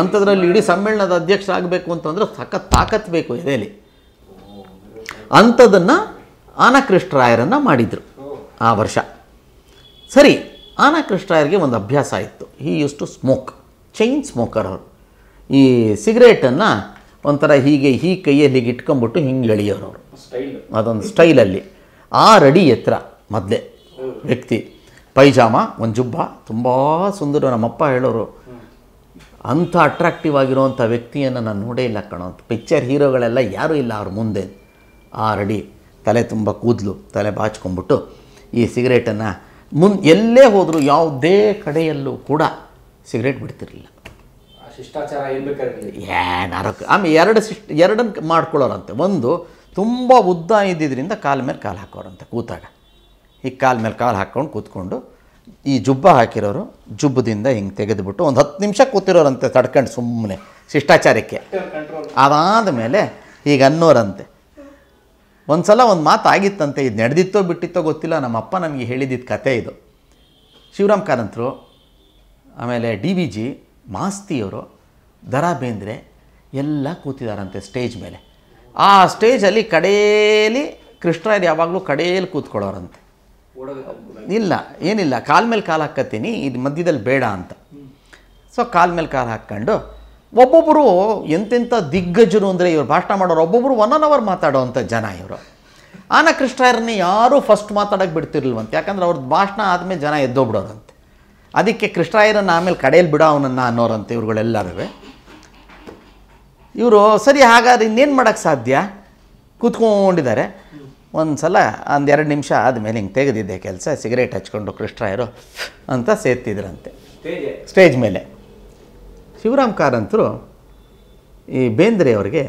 S1: ಅಂಥದ್ರಲ್ಲಿ ಇಡೀ ಸಮ್ಮೇಳನದ ಅಧ್ಯಕ್ಷ ಆಗಬೇಕು ಅಂತಂದ್ರೆ ಸಖತ್ ತಾಕತ್ ಬೇಕು ಎದೆಯಲ್ಲಿ ಅಂಥದನ್ನು ಆನಕೃಷ್ಣರಾಯರನ್ನು ಮಾಡಿದರು ಆ ವರ್ಷ ಸರಿ ಆನಕೃಷ್ಣರಾಯರಿಗೆ ಒಂದು ಅಭ್ಯಾಸ ಇತ್ತು ಈ use to smoke chain smoker ಅವರು ಈ ಸಿಗರೇಟನ್ನು ಒಂಥರ ಹೀಗೆ ಈ ಕೈಯಲ್ಲಿ ಹೀಗೆ ಇಟ್ಕೊಂಬಿಟ್ಟು ಹಿಂಗೆ ಎಳೆಯೋರು ಅವರು ಅದೊಂದು ಸ್ಟೈಲಲ್ಲಿ ಆ ರಡಿ ಎತ್ತರ ಮೊದಲೇ ವ್ಯಕ್ತಿ ಪೈಜಾಮ ಒಂದು ಜುಬ್ಬ ತುಂಬ ಸುಂದರ ನಮ್ಮಪ್ಪ ಹೇಳೋರು ಅಂಥ ಅಟ್ರಾಕ್ಟಿವ್ ಆಗಿರೋವಂಥ ವ್ಯಕ್ತಿಯನ್ನು ನಾನು ನೋಡೇ ಇಲ್ಲ ಕಣೋ ಪಿಕ್ಚರ್ ಹೀರೋಗಳೆಲ್ಲ ಯಾರೂ ಇಲ್ಲ ಅವ್ರ ಮುಂದೆ ಆ ರಡಿ ತಲೆ ತುಂಬ ಕೂದಲು ತಲೆ ಬಾಚ್ಕೊಂಬಿಟ್ಟು ಈ ಸಿಗರೇಟನ್ನು ಮುಂದೆ ಎಲ್ಲೇ ಹೋದರೂ ಯಾವುದೇ ಕಡೆಯಲ್ಲೂ ಕೂಡ ಸಿಗರೇಟ್ ಬಿಡ್ತಿರಲಿಲ್ಲ ಶಿಷ್ಟಾಚಾರ ಏ ನರಕ ಆಮೇಲೆ ಎರಡು ಶಿಷ್ಟ ಎರಡನ್ನ ಮಾಡ್ಕೊಳ್ಳೋರಂತೆ ಒಂದು ತುಂಬ ಉದ್ದ ಇದ್ದಿದ್ದರಿಂದ ಕಾಲ ಮೇಲೆ ಕಾಲು ಹಾಕೋರಂತೆ ಕೂತಾಗ ಈ ಕಾಲ ಮೇಲೆ ಕಾಲು ಹಾಕ್ಕೊಂಡು ಕೂತ್ಕೊಂಡು ಈ ಜುಬ್ಬ ಹಾಕಿರೋರು ಜುಬ್ಬದಿಂದ ಹಿಂಗೆ ತೆಗೆದುಬಿಟ್ಟು ಒಂದು ಹತ್ತು ನಿಮಿಷ ಕೂತಿರೋರಂತೆ ತಡ್ಕಂಡು ಸುಮ್ಮನೆ ಶಿಷ್ಟಾಚಾರಕ್ಕೆ ಅದಾದ ಮೇಲೆ ಈಗ ಅನ್ನೋರಂತೆ ಒಂದು ಸಲ ಒಂದು ಮಾತು ಆಗಿತ್ತಂತೆ ಇದು ನಡೆದಿತ್ತೋ ಬಿಟ್ಟಿತ್ತೋ ಗೊತ್ತಿಲ್ಲ ನಮ್ಮಪ್ಪ ನನಗೆ ಹೇಳಿದ್ದಿದ್ದ ಕತೆ ಇದು ಶಿವರಾಮ್ ಕಾರಂತರು ಆಮೇಲೆ ಡಿ ವಿ ಜಿ ಮಾಸ್ತಿಯವರು ದರ ಬೇಂದ್ರೆ ಎಲ್ಲ ಕೂತಿದಾರಂತೆ ಸ್ಟೇಜ್ ಮೇಲೆ ಆ ಸ್ಟೇಜಲ್ಲಿ ಕಡೆಯಲ್ಲಿ ಕೃಷ್ಣರಾಯರು ಯಾವಾಗಲೂ ಕಡೆಯಲ್ಲಿ ಕೂತ್ಕೊಳ್ಳೋರಂತೆ ಇಲ್ಲ ಏನಿಲ್ಲ ಕಾಲ್ ಮೇಲೆ ಕಾಲು ಹಾಕ್ಕತ್ತೀನಿ ಇದು ಮಧ್ಯದಲ್ಲಿ ಬೇಡ ಅಂತ ಸೊ ಕಾಲ ಮೇಲೆ ಕಾಲು ಹಾಕ್ಕೊಂಡು ಒಬ್ಬೊಬ್ಬರು ಎಂತೆಂಥ ದಿಗ್ಗಜರು ಅಂದರೆ ಇವರು ಭಾಷಣ ಮಾಡೋರು ಒಬ್ಬೊಬ್ಬರು ಒನ್ ಒನ್ ಅವರ್ ಮಾತಾಡೋವಂಥ ಜನ ಇವರು ಆನ ಕೃಷ್ಣಯ್ಯರನ್ನ ಯಾರೂ ಫಸ್ಟ್ ಮಾತಾಡೋಕ್ಕೆ ಬಿಡ್ತಿರ್ಲಿಲ್ವಂತೆ ಯಾಕಂದ್ರೆ ಅವ್ರದ್ದು ಭಾಷಣ ಆದಮೇಲೆ ಜನ ಅಂತ ಅದಕ್ಕೆ ಕೃಷ್ಣರಾಯರನ್ನು ಆಮೇಲೆ ಕಡೆಯಲ್ಲಿ ಬಿಡೋ ಅವನನ್ನು ಅನ್ನೋರಂತೆ ಇವ್ರುಗಳೆಲ್ಲರೂ ಇವರು ಸರಿ ಹಾಗಾದ್ರೆ ಇನ್ನೇನು ಮಾಡೋಕ್ಕೆ ಸಾಧ್ಯ ಕೂತ್ಕೊಂಡಿದ್ದಾರೆ ಒಂದು ಸಲ ಒಂದು ಎರಡು ನಿಮಿಷ ಆದಮೇಲೆ ಹಿಂಗೆ ತೆಗೆದಿದ್ದೆ ಕೆಲಸ ಸಿಗರೇಟ್ ಹಚ್ಕೊಂಡು ಕೃಷ್ಣರಾಯರು ಅಂತ ಸೇರ್ತಿದ್ರಂತೆ ಸ್ಟೇಜ್ ಮೇಲೆ ಶಿವರಾಮ್ ಕಾರಂತರು ಈ ಬೇಂದ್ರೆ ಅವ್ರಿಗೆ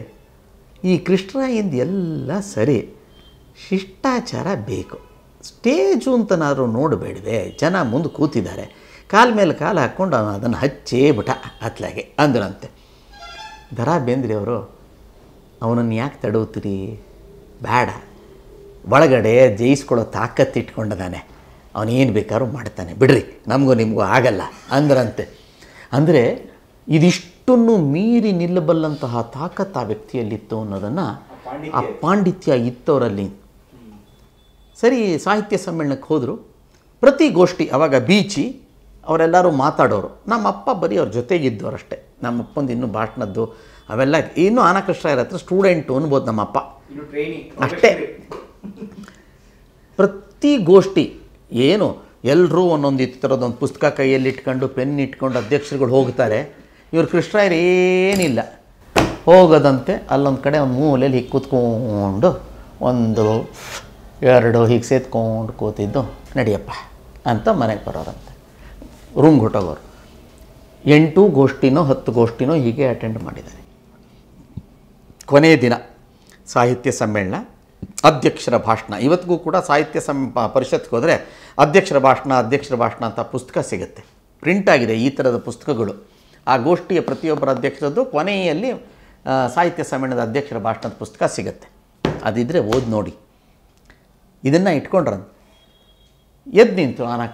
S1: ಈ ಕೃಷ್ಣರಾಯಿಂದ ಎಲ್ಲ ಸರಿ ಶಿಷ್ಟಾಚಾರ ಬೇಕು ಸ್ಟೇಜು ಅಂತನಾದರೂ ನೋಡಬೇಡಿದೆ ಜನ ಮುಂದೆ ಕೂತಿದ್ದಾರೆ ಕಾಲ ಮೇಲೆ ಕಾಲು ಹಾಕ್ಕೊಂಡು ಅವನು ಅದನ್ನು ಹಚ್ಚೇ ಬಿಟ್ಟ ಅತ್ಲಾಗೆ ಅಂದ್ರಂತೆ ದರ ಬೇಂದ್ರಿ ಅವರು ಅವನನ್ನು ಯಾಕೆ ತಡೋತೀರಿ ಬೇಡ ಒಳಗಡೆ ಜಯಿಸ್ಕೊಳ್ಳೋ ತಾಕತ್ತು ಇಟ್ಕೊಂಡಿದ್ದಾನೆ ಅವನೇನು ಬೇಕಾದ್ರೂ ಮಾಡ್ತಾನೆ ಬಿಡ್ರಿ ನಮಗೂ ನಿಮಗೂ ಆಗಲ್ಲ ಅಂದ್ರಂತೆ ಅಂದರೆ ಇದಿಷ್ಟನ್ನು ಮೀರಿ ನಿಲ್ಲಬಲ್ಲಂತಹ ತಾಕತ್ತು ಆ ವ್ಯಕ್ತಿಯಲ್ಲಿತ್ತು ಅನ್ನೋದನ್ನು ಆ ಪಾಂಡಿತ್ಯ ಇತ್ತವರಲ್ಲಿ ಸರಿ ಸಾಹಿತ್ಯ ಸಮ್ಮೇಳನಕ್ಕೆ ಹೋದರು ಪ್ರತಿ ಗೋಷ್ಠಿ ಅವಾಗ ಬೀಚಿ ಅವರೆಲ್ಲರೂ ಮಾತಾಡೋರು ನಮ್ಮಪ್ಪ ಬರೀ ಅವ್ರ ಜೊತೆಗಿದ್ದವರಷ್ಟೇ ನಮ್ಮಪ್ಪಂದು ಇನ್ನೂ ಭಾಷಣದ್ದು ಅವೆಲ್ಲ ಇನ್ನೂ ಆನಕೃಷ್ಟ ಇರತ್ರ ಸ್ಟೂಡೆಂಟು ಅನ್ಬೋದು ನಮ್ಮಪ್ಪ ಅಷ್ಟೇ ಪ್ರತಿ ಗೋಷ್ಠಿ ಏನು ಎಲ್ಲರೂ ಒಂದೊಂದು ಈ ಥರದೊಂದು ಪುಸ್ತಕ ಕೈಯಲ್ಲಿ ಇಟ್ಕೊಂಡು ಪೆನ್ ಇಟ್ಕೊಂಡು ಅಧ್ಯಕ್ಷರುಗಳು ಹೋಗ್ತಾರೆ ಇವರು ಕೃಷ್ಣ ಏನಿಲ್ಲ ಹೋಗೋದಂತೆ ಅಲ್ಲೊಂದು ಕಡೆ ಒಂದು ಮೂಲೆಯಲ್ಲಿ ಹೀಗೆ ಕೂತ್ಕೊಂಡು ಒಂದು ಎರಡು ಹೀಗೆ ಸೇತ್ಕೊಂಡು ಕೂತಿದ್ದು ನಡಿಯಪ್ಪ ಅಂತ ಮನೆಗೆ ಬರೋರಂತೆ ರೂಮ್ ಹೊಟ್ಟೋಗೋರು ಎಂಟು ಗೋಷ್ಠಿನೋ ಹತ್ತು ಗೋಷ್ಠಿನೋ ಹೀಗೆ ಅಟೆಂಡ್ ಮಾಡಿದ್ದಾರೆ ಕೊನೆಯ ದಿನ ಸಾಹಿತ್ಯ ಸಮ್ಮೇಳನ ಅಧ್ಯಕ್ಷರ ಭಾಷಣ ಇವತ್ತಿಗೂ ಕೂಡ ಸಾಹಿತ್ಯ ಸಂ ಪರಿಷತ್ಗೆ ಹೋದರೆ ಅಧ್ಯಕ್ಷರ ಭಾಷಣ ಅಧ್ಯಕ್ಷರ ಭಾಷಣ ಅಂತ ಪುಸ್ತಕ ಸಿಗುತ್ತೆ ಪ್ರಿಂಟ್ ಆಗಿದೆ ಈ ಥರದ ಪುಸ್ತಕಗಳು ಆ ಗೋಷ್ಠಿಯ ಪ್ರತಿಯೊಬ್ಬರ ಅಧ್ಯಕ್ಷರದ್ದು ಕೊನೆಯಲ್ಲಿ ಸಾಹಿತ್ಯ ಸಮ್ಮೇಳನದ ಅಧ್ಯಕ್ಷರ ಭಾಷಣದ ಪುಸ್ತಕ ಸಿಗುತ್ತೆ ಅದಿದ್ದರೆ ಓದಿ ನೋಡಿ ಇದನ್ನು ಇಟ್ಕೊಂಡ್ರಂತ ಎದ್ದು ನಿಂತು ಆನಾ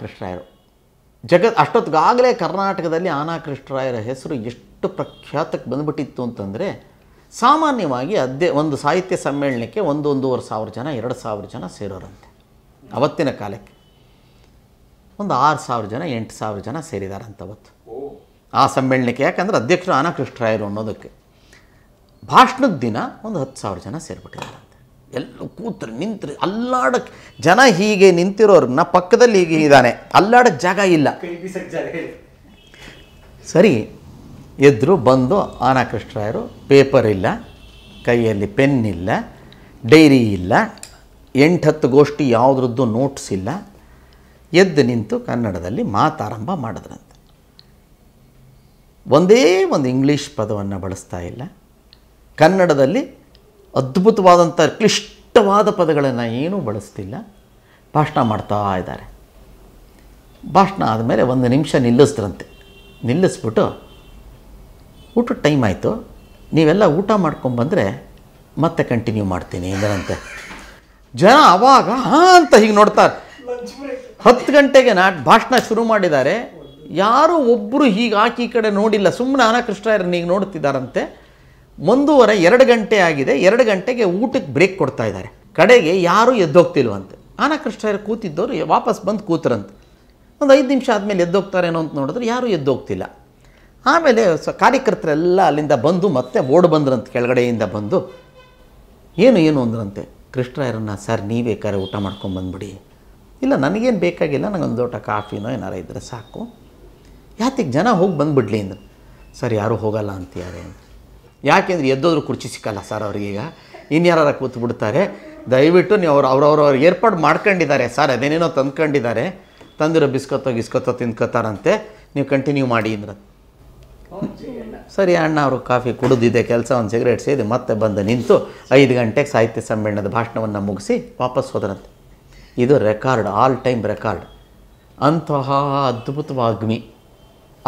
S1: ಜಗತ್ ಅಷ್ಟೊತ್ತಿಗಾಗಲೇ ಕರ್ನಾಟಕದಲ್ಲಿ ಆನಾಕೃಷ್ಣರಾಯರ ಹೆಸರು ಎಷ್ಟು ಪ್ರಖ್ಯಾತಕ್ಕೆ ಬಂದುಬಿಟ್ಟಿತ್ತು ಅಂತಂದರೆ ಸಾಮಾನ್ಯವಾಗಿ ಅದೇ ಒಂದು ಸಾಹಿತ್ಯ ಸಮ್ಮೇಳನಕ್ಕೆ ಒಂದು ಸಾವಿರ ಜನ ಎರಡು ಸಾವಿರ ಜನ ಸೇರೋರಂತೆ ಅವತ್ತಿನ ಕಾಲಕ್ಕೆ ಒಂದು ಆರು ಸಾವಿರ ಜನ ಎಂಟು ಸಾವಿರ ಜನ ಸೇರಿದಾರಂತ ಅವತ್ತು ಆ ಸಮ್ಮೇಳನಕ್ಕೆ ಯಾಕಂದರೆ ಅಧ್ಯಕ್ಷರು ಆನಾಕೃಷ್ಣರಾಯರು ಅನ್ನೋದಕ್ಕೆ ಭಾಷಣದ ದಿನ ಒಂದು ಹತ್ತು ಸಾವಿರ ಜನ ಸೇರಿಬಿಟ್ಟಿದ್ದಾರೆ ಎಲ್ಲೂ ಕೂತ್ರು ನಿಂತರು ಅಲ್ಲಾಡಕ್ಕೆ ಜನ ಹೀಗೆ ನಿಂತಿರೋರನ್ನ ಪಕ್ಕದಲ್ಲಿ ಹೀಗೆ ಇದ್ದಾನೆ ಅಲ್ಲಾಡಕ್ಕೆ ಜಾಗ ಇಲ್ಲ ಸರಿ ಎದ್ರು ಬಂದು ಆನಕೃಷ್ಣರಾಯರು ಪೇಪರ್ ಇಲ್ಲ ಕೈಯಲ್ಲಿ ಪೆನ್ ಇಲ್ಲ ಡೈರಿ ಇಲ್ಲ ಎಂಟತ್ತು ಗೋಷ್ಠಿ ಯಾವುದ್ರದ್ದು ನೋಟ್ಸ್ ಇಲ್ಲ ಎದ್ದು ನಿಂತು ಕನ್ನಡದಲ್ಲಿ ಮಾತಾರಂಭ ಮಾಡಿದ್ರಂತೆ ಒಂದೇ ಒಂದು ಇಂಗ್ಲೀಷ್ ಪದವನ್ನು ಬಳಸ್ತಾ ಇಲ್ಲ ಕನ್ನಡದಲ್ಲಿ ಅದ್ಭುತವಾದಂಥ ಕ್ಲಿಷ್ಟವಾದ ಪದಗಳನ್ನು ಏನೂ ಬಳಸ್ತಿಲ್ಲ ಭಾಷಣ ಮಾಡ್ತಾ ಇದ್ದಾರೆ ಭಾಷಣ ಆದಮೇಲೆ ಒಂದು ನಿಮಿಷ ನಿಲ್ಲಿಸ್ತರಂತೆ ನಿಲ್ಲಿಸ್ಬಿಟ್ಟು ಊಟ ಟೈಮ್ ಆಯಿತು ನೀವೆಲ್ಲ ಊಟ ಮಾಡ್ಕೊಂಬಂದರೆ ಮತ್ತೆ ಕಂಟಿನ್ಯೂ ಮಾಡ್ತೀನಿ ಇದರಂತೆ ಜನ ಅವಾಗ ಅಂತ ಹೀಗೆ ನೋಡ್ತಾರೆ ಹತ್ತು ಗಂಟೆಗೆ ನಾ ಭಾಷಣ ಶುರು ಮಾಡಿದ್ದಾರೆ ಯಾರೂ ಒಬ್ಬರು ಹೀಗೆ ಹಾಕಿ ಈ ಕಡೆ ನೋಡಿಲ್ಲ ಸುಮ್ಮನೆ ಅನಕೃಷ್ಟ ಈಗ ನೋಡ್ತಿದ್ದಾರಂತೆ ಒಂದೂವರೆ ಎರಡು ಗಂಟೆ ಆಗಿದೆ ಎರಡು ಗಂಟೆಗೆ ಊಟಕ್ಕೆ ಬ್ರೇಕ್ ಕೊಡ್ತಾ ಇದ್ದಾರೆ ಕಡೆಗೆ ಯಾರೂ ಎದ್ದೋಗ್ತಿಲ್ವಂತೆ ಆನಕೃಷ್ಣರು ಕೂತಿದ್ದವರು ವಾಪಸ್ ಬಂದು ಕೂತರಂತೆ ಒಂದು ಐದು ನಿಮಿಷ ಆದಮೇಲೆ ಎದ್ದೋಗ್ತಾರೇನೋ ಅಂತ ನೋಡಿದ್ರೆ ಯಾರೂ ಎದ್ದೋಗ್ತಿಲ್ಲ ಆಮೇಲೆ ಸ ಕಾರ್ಯಕರ್ತರೆಲ್ಲ ಅಲ್ಲಿಂದ ಬಂದು ಮತ್ತೆ ಓಡ್ ಬಂದ್ರಂತೆ ಕೆಳಗಡೆಯಿಂದ ಬಂದು ಏನು ಏನು ಅಂದ್ರಂತೆ ಕೃಷ್ಣರಾಯರನ್ನ ಸರ್ ನೀವೇ ಬೇಕಾದ್ರೆ ಊಟ ಮಾಡ್ಕೊಂಡು ಬಂದುಬಿಡಿ ಇಲ್ಲ ನನಗೇನು ಬೇಕಾಗಿಲ್ಲ ನನಗೊಂದು ಲೋಟ ಕಾಫಿನೋ ಏನಾರ ಇದ್ದರೆ ಸಾಕು ಯಾತಿಗೆ ಜನ ಹೋಗಿ ಬಂದುಬಿಡ್ಲಿ ಅಂದ್ರೆ ಸರ್ ಯಾರೂ ಹೋಗಲ್ಲ ಅಂತಿದ್ದಾರೆ ಅಂತ ಯಾಕೆಂದರೆ ಎದ್ದೋದ್ರೂ ಕುರ್ಚಿ ಸಿಕ್ಕಲ್ಲ ಸರ್ ಅವ್ರಿಗೀಗ ಇನ್ಯಾರ ಕೂತು ಬಿಡ್ತಾರೆ ದಯವಿಟ್ಟು ನೀವು ಅವ್ರು ಅವ್ರವ್ರವ್ರು ಏರ್ಪಾಡು ಮಾಡ್ಕೊಂಡಿದ್ದಾರೆ ಸರ್ ಅದೇನೇನೋ ತಂದ್ಕೊಂಡಿದ್ದಾರೆ ತಂದಿರೋ ಬಿಸ್ಕತ್ತೋ ಗಿಸ್ಕತ್ತೋ ತಿನ್ಕೋತಾರಂತೆ ನೀವು ಕಂಟಿನ್ಯೂ ಮಾಡಿ ಅಂದ್ರೆ ಸರಿ ಅಣ್ಣ ಅವರು ಕಾಫಿ ಕುಡಿದಿದೆ ಕೆಲಸ ಒಂದು ಸಿಗರೇಟ್ ಸೇದಿ ಮತ್ತೆ ಬಂದು ನಿಂತು ಐದು ಗಂಟೆಗೆ ಸಾಹಿತ್ಯ ಸಮ್ಮೇಳನದ ಭಾಷಣವನ್ನು ಮುಗಿಸಿ ವಾಪಸ್ ಹೋದ್ರಂತೆ ಇದು ರೆಕಾರ್ಡ್ ಆಲ್ ಟೈಮ್ ರೆಕಾರ್ಡ್ ಅಂತಹ ಅದ್ಭುತವಾಗ್ಮಿ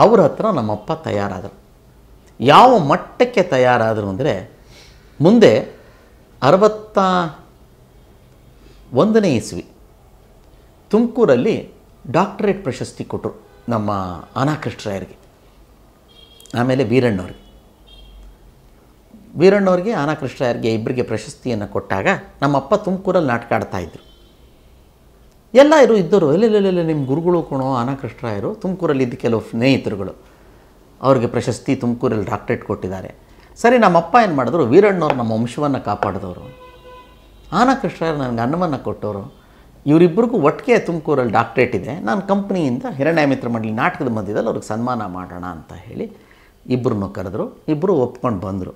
S1: ಅವ್ರ ಹತ್ರ ನಮ್ಮಪ್ಪ ತಯಾರಾದರು ಯಾವ ಮಟ್ಟಕ್ಕೆ ತಯಾರಾದರು ಅಂದರೆ ಮುಂದೆ ಅರವತ್ತ ಒಂದನೇ ಇಸ್ವಿ ತುಮಕೂರಲ್ಲಿ ಡಾಕ್ಟರೇಟ್ ಪ್ರಶಸ್ತಿ ಕೊಟ್ಟರು ನಮ್ಮ ಅನಾಕೃಷ್ಟರಾಯರಿಗೆ ಆಮೇಲೆ ವೀರಣ್ಣವ್ರಿಗೆ ವೀರಣ್ಣವ್ರಿಗೆ ಅನಾಕೃಷ್ಟರಾಯರಿಗೆ ಇಬ್ಬರಿಗೆ ಪ್ರಶಸ್ತಿಯನ್ನು ಕೊಟ್ಟಾಗ ನಮ್ಮಪ್ಪ ತುಮಕೂರಲ್ಲಿ ನಾಟಕ ಆಡ್ತಾಯಿದ್ರು ಎಲ್ಲ ಇರು ಇದ್ದರು ಎಲ್ಲೆಲ್ಲೆಲ್ಲ ನಿಮ್ಮ ಗುರುಗಳು ಕೊಣೋ ರಾಯರು ತುಮಕೂರಲ್ಲಿ ಇದ್ದ ಕೆಲವು ಸ್ನೇಹಿತರುಗಳು ಅವ್ರಿಗೆ ಪ್ರಶಸ್ತಿ ತುಮಕೂರಲ್ಲಿ ಡಾಕ್ಟ್ರೇಟ್ ಕೊಟ್ಟಿದ್ದಾರೆ ಸರಿ ನಮ್ಮಪ್ಪ ಏನು ಮಾಡಿದ್ರು ವೀರಣ್ಣವ್ರು ನಮ್ಮ ವಂಶವನ್ನು ಕಾಪಾಡಿದವರು ಆನಕೃಷ್ಣರು ನನಗೆ ಅನ್ನವನ್ನು ಕೊಟ್ಟವರು ಇವರಿಬ್ಬರಿಗೂ ಒಟ್ಟಿಗೆ ತುಮಕೂರಲ್ಲಿ ಡಾಕ್ಟ್ರೇಟ್ ಇದೆ ನಾನು ಕಂಪ್ನಿಯಿಂದ ಮಿತ್ರ ಮಂಡಳಿ ನಾಟಕದ ಮಧ್ಯದಲ್ಲಿ ಅವ್ರಿಗೆ ಸನ್ಮಾನ ಮಾಡೋಣ ಅಂತ ಹೇಳಿ ಇಬ್ಬರನ್ನು ಕರೆದ್ರು ಇಬ್ಬರು ಒಪ್ಕೊಂಡು ಬಂದರು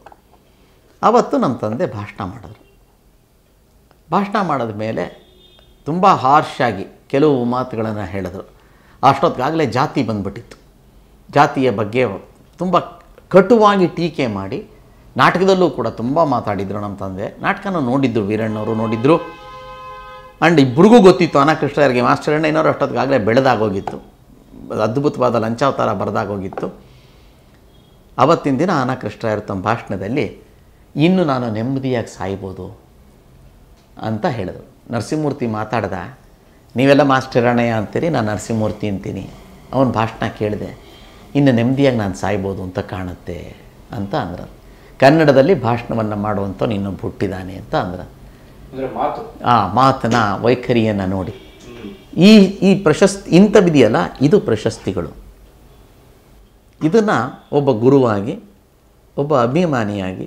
S1: ಆವತ್ತು ನಮ್ಮ ತಂದೆ ಭಾಷಣ ಮಾಡಿದ್ರು ಭಾಷಣ ಮಾಡಿದ ಮೇಲೆ ತುಂಬ ಹಾರ್ಷಾಗಿ ಕೆಲವು ಮಾತುಗಳನ್ನು ಹೇಳಿದ್ರು ಅಷ್ಟೊತ್ತಿಗಾಗಲೇ ಜಾತಿ ಬಂದ್ಬಿಟ್ಟಿತ್ತು ಜಾತಿಯ ಬಗ್ಗೆ ತುಂಬ ಕಟುವಾಗಿ ಟೀಕೆ ಮಾಡಿ ನಾಟಕದಲ್ಲೂ ಕೂಡ ತುಂಬ ಮಾತಾಡಿದರು ನಮ್ಮ ತಂದೆ ನಾಟಕನ ನೋಡಿದ್ದರು ವೀರಣ್ಣವರು ನೋಡಿದ್ದರು ಆ್ಯಂಡ್ ಇಬ್ಬರಿಗೂ ಗೊತ್ತಿತ್ತು ಅನಾಕೃಷ್ಣರಿಗೆ ಮಾಸ್ಟರ್ ಅಣ್ಣ ಏನಾರು ಅಷ್ಟೊತ್ತಿಗಾಗಲೇ ಬೆಳೆದಾಗೋಗಿತ್ತು ಅದ್ಭುತವಾದ ಲಂಚಾವತಾರ ಬರೆದಾಗೋಗಿತ್ತು ಅವತ್ತಿನ ದಿನ ಅನಾಕೃಷ್ಣರು ತಮ್ಮ ಭಾಷಣದಲ್ಲಿ ಇನ್ನು ನಾನು ನೆಮ್ಮದಿಯಾಗಿ ಸಾಯ್ಬೋದು ಅಂತ ಹೇಳಿದರು ನರಸಿಂಹಮೂರ್ತಿ ಮಾತಾಡ್ದ ನೀವೆಲ್ಲ ಮಾಸ್ಟರ್ ಅಣ್ಣಯ್ಯ ಅಂತೀರಿ ನಾನು ನರಸಿಂಹಮೂರ್ತಿ ಅಂತೀನಿ ಅವನ ಭಾಷಣ ಕೇಳಿದೆ ಇನ್ನು ನೆಮ್ಮದಿಯಾಗಿ ನಾನು ಸಾಯ್ಬೋದು ಅಂತ ಕಾಣುತ್ತೆ ಅಂತ ಅಂದ್ರೆ ಕನ್ನಡದಲ್ಲಿ ಭಾಷಣವನ್ನು ಮಾಡುವಂಥ ನಿನ್ನೊಬ್ಬ ಹುಟ್ಟಿದ್ದಾನೆ ಅಂತ ಅಂದ್ರೆ ಆ ಮಾತನ ವೈಖರಿಯನ್ನು ನೋಡಿ ಈ ಈ ಪ್ರಶಸ್ತಿ ಇಂಥವಿದೆಯಲ್ಲ ಇದು ಪ್ರಶಸ್ತಿಗಳು ಇದನ್ನು ಒಬ್ಬ ಗುರುವಾಗಿ ಒಬ್ಬ ಅಭಿಮಾನಿಯಾಗಿ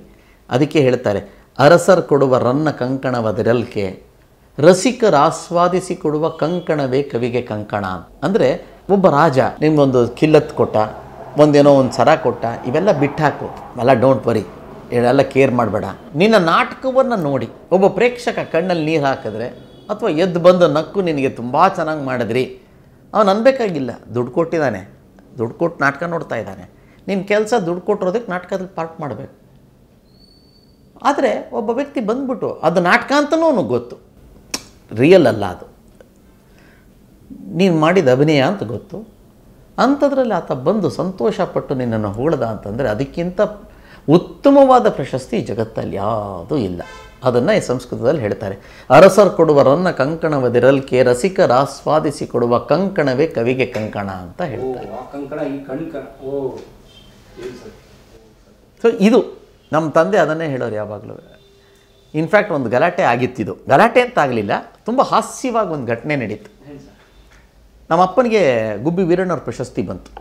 S1: ಅದಕ್ಕೆ ಹೇಳ್ತಾರೆ ಅರಸರ್ ಕೊಡುವ ರನ್ನ ಕಂಕಣವದರಲ್ಕೆ ಆಸ್ವಾದಿಸಿ ಕೊಡುವ ಕಂಕಣವೇ ಕವಿಗೆ ಕಂಕಣ ಅಂದರೆ ಒಬ್ಬ ರಾಜ ನಿಮಗೊಂದು ಕಿಲ್ಲತ್ ಕೊಟ್ಟ ಒಂದೇನೋ ಒಂದು ಸರ ಕೊಟ್ಟ ಇವೆಲ್ಲ ಹಾಕು ಎಲ್ಲ ಡೋಂಟ್ ವರಿ ಇದೆಲ್ಲ ಕೇರ್ ಮಾಡಬೇಡ ನಿನ್ನ ನಾಟಕವನ್ನು ನೋಡಿ ಒಬ್ಬ ಪ್ರೇಕ್ಷಕ ಕಣ್ಣಲ್ಲಿ ನೀರು ಹಾಕಿದ್ರೆ ಅಥವಾ ಎದ್ದು ಬಂದು ನಕ್ಕು ನಿನಗೆ ತುಂಬ ಚೆನ್ನಾಗಿ ಮಾಡಿದ್ರಿ ಅವನು ಅನ್ಬೇಕಾಗಿಲ್ಲ ದುಡ್ಡು ಕೊಟ್ಟಿದ್ದಾನೆ ದುಡ್ಡು ಕೊಟ್ಟು ನಾಟಕ ನೋಡ್ತಾ ಇದ್ದಾನೆ ನಿನ್ನ ಕೆಲಸ ದುಡ್ಡು ಕೊಟ್ಟಿರೋದಕ್ಕೆ ನಾಟಕದಲ್ಲಿ ಪಾರ್ಟ್ ಮಾಡಬೇಕು ಆದರೆ ಒಬ್ಬ ವ್ಯಕ್ತಿ ಬಂದ್ಬಿಟ್ಟು ಅದು ನಾಟಕ ಅಂತಲೂ ಅವನಿಗೆ ಗೊತ್ತು ರಿಯಲ್ ಅಲ್ಲ ಅದು ನೀನು ಮಾಡಿದ ಅಭಿನಯ ಅಂತ ಗೊತ್ತು ಅಂಥದ್ರಲ್ಲಿ ಆತ ಬಂದು ಸಂತೋಷಪಟ್ಟು ನಿನ್ನನ್ನು ಹೊಗಳದ ಅಂತಂದರೆ ಅದಕ್ಕಿಂತ ಉತ್ತಮವಾದ ಪ್ರಶಸ್ತಿ ಜಗತ್ತಲ್ಲಿ ಯಾವುದೂ ಇಲ್ಲ ಅದನ್ನು ಈ ಸಂಸ್ಕೃತದಲ್ಲಿ ಹೇಳ್ತಾರೆ ಅರಸರು ಕೊಡುವರನ್ನ ಕಂಕಣವದಿರಲ್ಕೆ ಆಸ್ವಾದಿಸಿ ಕೊಡುವ ಕಂಕಣವೇ ಕವಿಗೆ ಕಂಕಣ ಅಂತ ಹೇಳ್ತಾರೆ ಸೊ ಇದು ನಮ್ಮ ತಂದೆ ಅದನ್ನೇ ಹೇಳೋರು ಯಾವಾಗಲೂ ಇನ್ಫ್ಯಾಕ್ಟ್ ಒಂದು ಗಲಾಟೆ ಆಗಿತ್ತಿದು ಗಲಾಟೆ ಅಂತ ಆಗಲಿಲ್ಲ ತುಂಬ ಹಾಸ್ಯವಾಗಿ ಒಂದು ಘಟನೆ ನಡೀತು ನಮ್ಮ ಅಪ್ಪನಿಗೆ ಗುಬ್ಬಿ ವೀರಣ್ಣವ್ರ ಪ್ರಶಸ್ತಿ ಬಂತು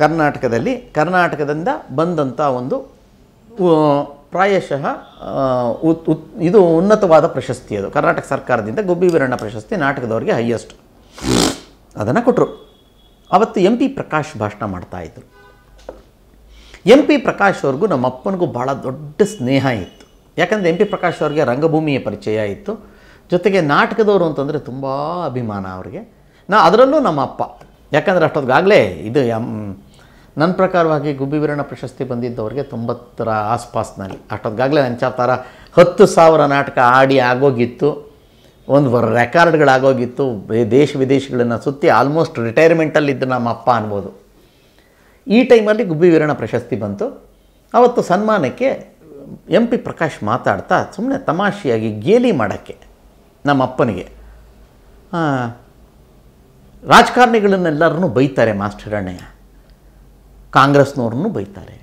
S1: ಕರ್ನಾಟಕದಲ್ಲಿ ಕರ್ನಾಟಕದಿಂದ ಬಂದಂಥ ಒಂದು ಪ್ರಾಯಶಃ ಉತ್ ಉತ್ ಇದು ಉನ್ನತವಾದ ಪ್ರಶಸ್ತಿ ಅದು ಕರ್ನಾಟಕ ಸರ್ಕಾರದಿಂದ ಗುಬ್ಬಿ ವೀರಣ್ಣ ಪ್ರಶಸ್ತಿ ನಾಟಕದವ್ರಿಗೆ ಹೈಯೆಸ್ಟ್ ಅದನ್ನು ಕೊಟ್ಟರು ಅವತ್ತು ಎಂ ಪಿ ಪ್ರಕಾಶ್ ಭಾಷಣ ಮಾಡ್ತಾಯಿದ್ರು ಎಂ ಪಿ ಪ್ರಕಾಶ್ ಅವ್ರಿಗೂ ನಮ್ಮ ಭಾಳ ದೊಡ್ಡ ಸ್ನೇಹ ಇತ್ತು ಯಾಕಂದರೆ ಎಂ ಪಿ ಪ್ರಕಾಶ್ ಅವ್ರಿಗೆ ರಂಗಭೂಮಿಯ ಪರಿಚಯ ಇತ್ತು ಜೊತೆಗೆ ನಾಟಕದವರು ಅಂತಂದರೆ ತುಂಬ ಅಭಿಮಾನ ಅವ್ರಿಗೆ ನಾ ಅದರಲ್ಲೂ ನಮ್ಮ ಅಪ್ಪ ಯಾಕಂದರೆ ಅಷ್ಟೊತ್ತಿಗಾಗಲೇ ಇದು ನನ್ನ ಪ್ರಕಾರವಾಗಿ ಗುಬ್ಬಿ ವೀರಣ್ಣ ಪ್ರಶಸ್ತಿ ಬಂದಿದ್ದವ್ರಿಗೆ ತೊಂಬತ್ತರ ಆಸ್ಪಾಸ್ನಲ್ಲಿ ಅಷ್ಟೊತ್ತಿಗಾಗಲೇ ನನ್ನ ಹತ್ತು ಸಾವಿರ ನಾಟಕ ಆಡಿ ಆಗೋಗಿತ್ತು ಒಂದು ರೆಕಾರ್ಡ್ಗಳಾಗೋಗಿತ್ತು ದೇಶ ವಿದೇಶಗಳನ್ನು ಸುತ್ತಿ ಆಲ್ಮೋಸ್ಟ್ ರಿಟೈರ್ಮೆಂಟಲ್ಲಿದ್ದು ನಮ್ಮ ಅಪ್ಪ ಅನ್ಬೋದು ಈ ಟೈಮಲ್ಲಿ ಗುಬ್ಬಿ ವೀರಣ್ಣ ಪ್ರಶಸ್ತಿ ಬಂತು ಅವತ್ತು ಸನ್ಮಾನಕ್ಕೆ ಎಂ ಪಿ ಪ್ರಕಾಶ್ ಮಾತಾಡ್ತಾ ಸುಮ್ಮನೆ ತಮಾಷೆಯಾಗಿ ಗೇಲಿ ಮಾಡೋಕ್ಕೆ ನಮ್ಮ ಅಪ್ಪನಿಗೆ ರಾಜಕಾರಣಿಗಳನ್ನೆಲ್ಲರೂ ಬೈತಾರೆ ಮಾಸ್ಟರಣ್ಣಯ್ಯ ಕಾಂಗ್ರೆಸ್ನವ್ರನ್ನೂ ಬೈತಾರೆ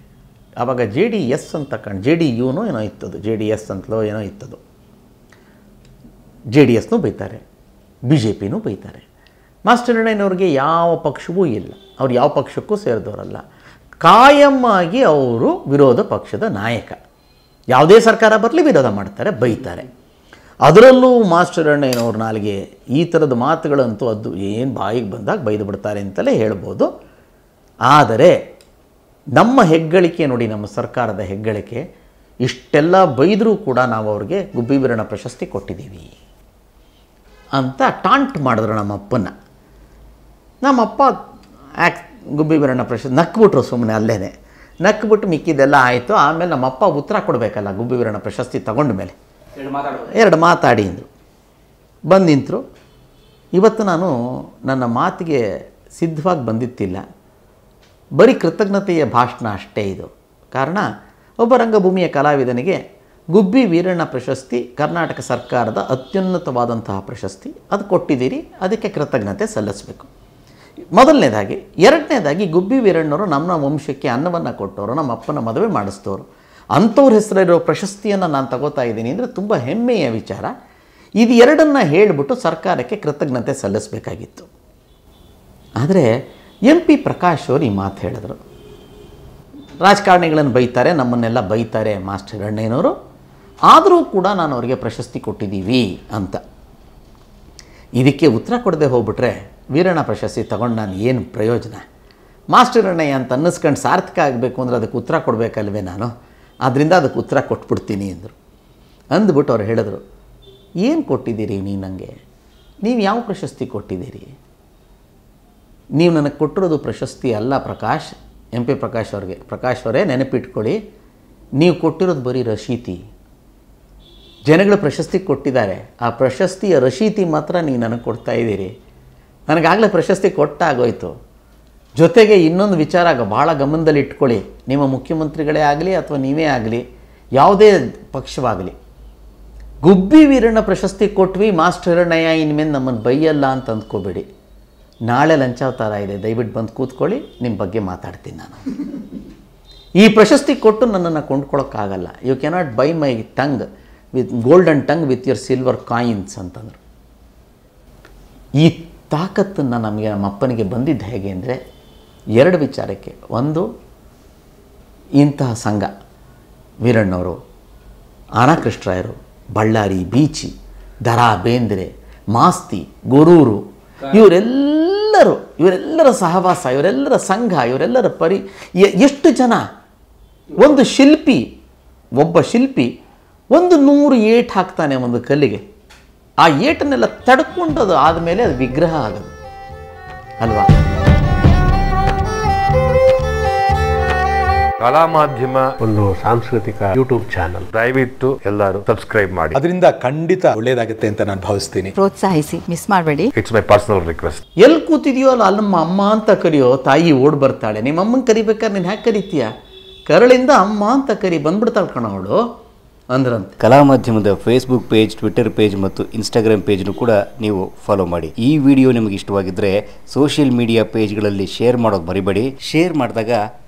S1: ಆವಾಗ ಜೆ ಡಿ ಎಸ್ ಅಂತ ಕಂಡು ಜೆ ಡಿ ಯುನೂ ಏನೋ ಇತ್ತದು ಜೆ ಡಿ ಎಸ್ ಅಂತಲೋ ಏನೋ ಇತ್ತದು ಜೆ ಡಿ ಎಸ್ನೂ ಬೈತಾರೆ ಬಿ ಜೆ ಪಿನೂ ಬೈತಾರೆ ಮಾಸ್ಟರಣ್ಣಯ್ಯನವ್ರಿಗೆ ಯಾವ ಪಕ್ಷವೂ ಇಲ್ಲ ಅವ್ರು ಯಾವ ಪಕ್ಷಕ್ಕೂ ಸೇರಿದವರಲ್ಲ ಕಾಯಮ್ಮಾಗಿ ಅವರು ವಿರೋಧ ಪಕ್ಷದ ನಾಯಕ ಯಾವುದೇ ಸರ್ಕಾರ ಬರಲಿ ವಿರೋಧ ಮಾಡ್ತಾರೆ ಬೈತಾರೆ ಅದರಲ್ಲೂ ಮಾಸ್ಟರ್ ಅಣ್ಣಯ್ಯನವ್ರ ನಾಲ್ಗೆ ಈ ಥರದ ಮಾತುಗಳಂತೂ ಅದು ಏನು ಬಾಯಿಗೆ ಬಂದಾಗ ಬೈದು ಬಿಡ್ತಾರೆ ಅಂತಲೇ ಹೇಳ್ಬೋದು ಆದರೆ ನಮ್ಮ ಹೆಗ್ಗಳಿಕೆ ನೋಡಿ ನಮ್ಮ ಸರ್ಕಾರದ ಹೆಗ್ಗಳಿಕೆ ಇಷ್ಟೆಲ್ಲ ಬೈದರೂ ಕೂಡ ನಾವು ಅವ್ರಿಗೆ ಗುಬ್ಬಿ ವೀರಣ ಪ್ರಶಸ್ತಿ ಕೊಟ್ಟಿದ್ದೀವಿ ಅಂತ ಟಾಂಟ್ ಮಾಡಿದ್ರು ನಮ್ಮಪ್ಪನ ನಮ್ಮಪ್ಪ ಆ್ಯಕ್ ಗುಬ್ಬಿ ವಿರಣ ಪ್ರಶಸ್ತಿ ನಕ್ಬಿಟ್ರು ಸುಮ್ಮನೆ ಅಲ್ಲೇ ನಕ್ಬಿಟ್ಟು ಮಿಕ್ಕಿದ್ದೆಲ್ಲ ಆಯಿತು ಆಮೇಲೆ ನಮ್ಮಪ್ಪ ಉತ್ತರ ಕೊಡಬೇಕಲ್ಲ ಗುಬ್ಬಿ ವೀರಣ್ಣ ಪ್ರಶಸ್ತಿ ತಗೊಂಡ ಮೇಲೆ ಎರಡು ಮಾತಾಡಿ ಅಂದರು ಬಂದು ನಿಂತರು ಇವತ್ತು ನಾನು ನನ್ನ ಮಾತಿಗೆ ಸಿದ್ಧವಾಗಿ ಬಂದಿತ್ತಿಲ್ಲ ಬರೀ ಕೃತಜ್ಞತೆಯ ಭಾಷಣ ಅಷ್ಟೇ ಇದು ಕಾರಣ ಒಬ್ಬ ರಂಗಭೂಮಿಯ ಕಲಾವಿದನಿಗೆ ಗುಬ್ಬಿ ವೀರಣ್ಣ ಪ್ರಶಸ್ತಿ ಕರ್ನಾಟಕ ಸರ್ಕಾರದ ಅತ್ಯುನ್ನತವಾದಂತಹ ಪ್ರಶಸ್ತಿ ಅದು ಕೊಟ್ಟಿದ್ದೀರಿ ಅದಕ್ಕೆ ಕೃತಜ್ಞತೆ ಸಲ್ಲಿಸಬೇಕು ಮೊದಲನೇದಾಗಿ ಎರಡನೇದಾಗಿ ಗುಬ್ಬಿ ವೀರಣ್ಣರು ನಮ್ಮ ವಂಶಕ್ಕೆ ಅನ್ನವನ್ನು ಕೊಟ್ಟವರು ನಮ್ಮ ಅಪ್ಪನ ಮದುವೆ ಮಾಡಿಸ್ತವರು ಅಂಥವ್ರ ಹೆಸರಿರೋ ಪ್ರಶಸ್ತಿಯನ್ನು ನಾನು ತಗೋತಾ ಇದ್ದೀನಿ ಅಂದರೆ ತುಂಬ ಹೆಮ್ಮೆಯ ವಿಚಾರ ಇದು ಎರಡನ್ನು ಹೇಳಿಬಿಟ್ಟು ಸರ್ಕಾರಕ್ಕೆ ಕೃತಜ್ಞತೆ ಸಲ್ಲಿಸಬೇಕಾಗಿತ್ತು ಆದರೆ ಎಂ ಪಿ ಪ್ರಕಾಶ್ ಅವರು ಈ ಮಾತು ಹೇಳಿದರು ರಾಜಕಾರಣಿಗಳನ್ನು ಬೈತಾರೆ ನಮ್ಮನ್ನೆಲ್ಲ ಬೈತಾರೆ ಮಾಸ್ಟರ್ ಅಣ್ಣಯ್ಯನವರು ಆದರೂ ಕೂಡ ನಾನು ಅವರಿಗೆ ಪ್ರಶಸ್ತಿ ಕೊಟ್ಟಿದ್ದೀವಿ ಅಂತ ಇದಕ್ಕೆ ಉತ್ತರ ಕೊಡದೆ ಹೋಗ್ಬಿಟ್ರೆ ವೀರಣ್ಣ ಪ್ರಶಸ್ತಿ ತಗೊಂಡು ನಾನು ಏನು ಪ್ರಯೋಜನ ಮಾಸ್ಟರ್ ಅಣ್ಣಯ್ಯ ಅಂತ ಅನ್ನಿಸ್ಕೊಂಡು ಸಾರ್ಥಕ ಆಗಬೇಕು ಅಂದರೆ ಅದಕ್ಕೆ ಉತ್ತರ ಕೊಡಬೇಕಲ್ವೇ ನಾನು ಆದ್ದರಿಂದ ಅದಕ್ಕೆ ಉತ್ತರ ಕೊಟ್ಬಿಡ್ತೀನಿ ಅಂದರು ಅಂದ್ಬಿಟ್ಟು ಅವ್ರು ಹೇಳಿದ್ರು ಏನು ಕೊಟ್ಟಿದ್ದೀರಿ ನೀ ನನಗೆ ನೀವು ಯಾವ ಪ್ರಶಸ್ತಿ ಕೊಟ್ಟಿದ್ದೀರಿ ನೀವು ನನಗೆ ಕೊಟ್ಟಿರೋದು ಪ್ರಶಸ್ತಿ ಅಲ್ಲ ಪ್ರಕಾಶ್ ಎಂ ಪಿ ಪ್ರಕಾಶ್ ಅವ್ರಿಗೆ ಪ್ರಕಾಶ್ ಅವರೇ ನೆನಪಿಟ್ಕೊಳ್ಳಿ ನೀವು ಕೊಟ್ಟಿರೋದು ಬರೀ ರಶೀತಿ ಜನಗಳು ಪ್ರಶಸ್ತಿ ಕೊಟ್ಟಿದ್ದಾರೆ ಆ ಪ್ರಶಸ್ತಿಯ ರಶೀತಿ ಮಾತ್ರ ನೀವು ನನಗೆ ಕೊಡ್ತಾ ಇದ್ದೀರಿ ನನಗಾಗಲೇ ಪ್ರಶಸ್ತಿ ಕೊಟ್ಟಾಗೋಯ್ತು ಜೊತೆಗೆ ಇನ್ನೊಂದು ವಿಚಾರ ಭಾಳ ಗಮನದಲ್ಲಿ ಇಟ್ಕೊಳ್ಳಿ ನಿಮ್ಮ ಮುಖ್ಯಮಂತ್ರಿಗಳೇ ಆಗಲಿ ಅಥವಾ ನೀವೇ ಆಗಲಿ ಯಾವುದೇ ಪಕ್ಷವಾಗಲಿ ಗುಬ್ಬಿ ವೀರಣ್ಣ ಪ್ರಶಸ್ತಿ ಕೊಟ್ವಿ ಮಾಸ್ಟರ್ ಹಿರಣ್ಣಯ್ಯ ಇನ್ಮೇಲೆ ನಮ್ಮನ್ನು ಬೈಯಲ್ಲ ಅಂತ ಅಂದ್ಕೋಬೇಡಿ ನಾಳೆ ಲಂಚಾವತಾರ ಇದೆ ದಯವಿಟ್ಟು ಬಂದು ಕೂತ್ಕೊಳ್ಳಿ ನಿಮ್ಮ ಬಗ್ಗೆ ಮಾತಾಡ್ತೀನಿ ನಾನು ಈ ಪ್ರಶಸ್ತಿ ಕೊಟ್ಟು ನನ್ನನ್ನು ಕೊಂಡ್ಕೊಳ್ಳೋಕ್ಕಾಗಲ್ಲ you cannot buy my tongue with golden tongue with your silver coins ಅಂತಂದರು ಈ ತಾಕತ್ತನ್ನು ನಮಗೆ ನಮ್ಮ ಅಪ್ಪನಿಗೆ ಬಂದಿದ್ದು ಹೇಗೆ ಅಂದರೆ ಎರಡು ವಿಚಾರಕ್ಕೆ ಒಂದು ಇಂತಹ ಸಂಘ ವೀರಣ್ಣವರು ಆನಕೃಷ್ಣರಾಯರು ಬಳ್ಳಾರಿ ಬೀಚಿ ದರಾ ಬೇಂದ್ರೆ ಮಾಸ್ತಿ ಗೊರೂರು ಇವರೆಲ್ಲರೂ ಇವರೆಲ್ಲರ ಸಹವಾಸ ಇವರೆಲ್ಲರ ಸಂಘ ಇವರೆಲ್ಲರ ಪರಿ ಎಷ್ಟು ಜನ ಒಂದು ಶಿಲ್ಪಿ ಒಬ್ಬ ಶಿಲ್ಪಿ ಒಂದು ನೂರು ಏಟ್ ಹಾಕ್ತಾನೆ ಒಂದು ಕಲ್ಲಿಗೆ ಆ ಏಟನ್ನೆಲ್ಲ ತಡ್ಕೊಂಡದು ಆದಮೇಲೆ ಅದು ವಿಗ್ರಹ ಆಗೋದು ಅಲ್ವಾ ಕಲಾ ಮಾಧ್ಯಮ ಒಂದು ಸಾಂಸ್ಕೃತಿಕ ಯೂಟ್ಯೂಬ್ ಚಾನಲ್ ದಯವಿಟ್ಟು ಎಲ್ಲರೂ ಸಬ್ಸ್ಕ್ರೈಬ್ ಮಾಡಿ ಅದರಿಂದ ಖಂಡಿತ ಒಳ್ಳೇದಾಗುತ್ತೆ ಅಂತ ನಾನು ಭಾವಿಸ್ತೀನಿ ಪ್ರೋತ್ಸಾಹಿಸಿ ಮಿಸ್ ಮಾಡಬೇಡಿ ಇಟ್ಸ್ ಮೈ ಪರ್ಸನಲ್ ರಿಕ್ವೆಸ್ಟ್ ಎಲ್ಲಿ ಕೂತಿದೆಯೋ ಅಲ್ಲ ಅಲ್ಲಿ ನಮ್ಮ ಅಮ್ಮ ಅಂತ ಕರೆಯೋ ತಾಯಿ ಓಡ್ ಬರ್ತಾಳೆ ನಿಮ್ಮ ಅಮ್ಮನ ಕರಿಬೇಕಾದ್ರೆ ನೀನು ಹ್ಯಾಕೆ ಕರಿತೀಯ ಕರಳಿಂದ ಅಮ್ಮ ಅಂತ ಕರಿ ಬಂದ್ಬಿಡ್ತಾಳೆ ಕಣ ಅವಳು ಅಂದ್ರಂತೆ ಕಲಾ ಮಾಧ್ಯಮದ ಫೇಸ್ಬುಕ್ ಪೇಜ್ ಟ್ವಿಟರ್ ಪೇಜ್ ಮತ್ತು ಇನ್ಸ್ಟಾಗ್ರಾಮ್ ಪೇಜ್ನು ಕೂಡ ನೀವು ಫಾಲೋ ಮಾಡಿ ಈ ವಿಡಿಯೋ ನಿಮಗೆ ಇಷ್ಟವಾಗಿದ್ದರೆ ಸೋಷಿಯಲ್ ಮೀಡಿಯಾ ಪೇಜ್ಗಳಲ್ಲಿ ಶೇರ್ ಮಾಡೋದು ಮರಿಬೇಡಿ ಶೇರ್ ಮಾಡಿದಾಗ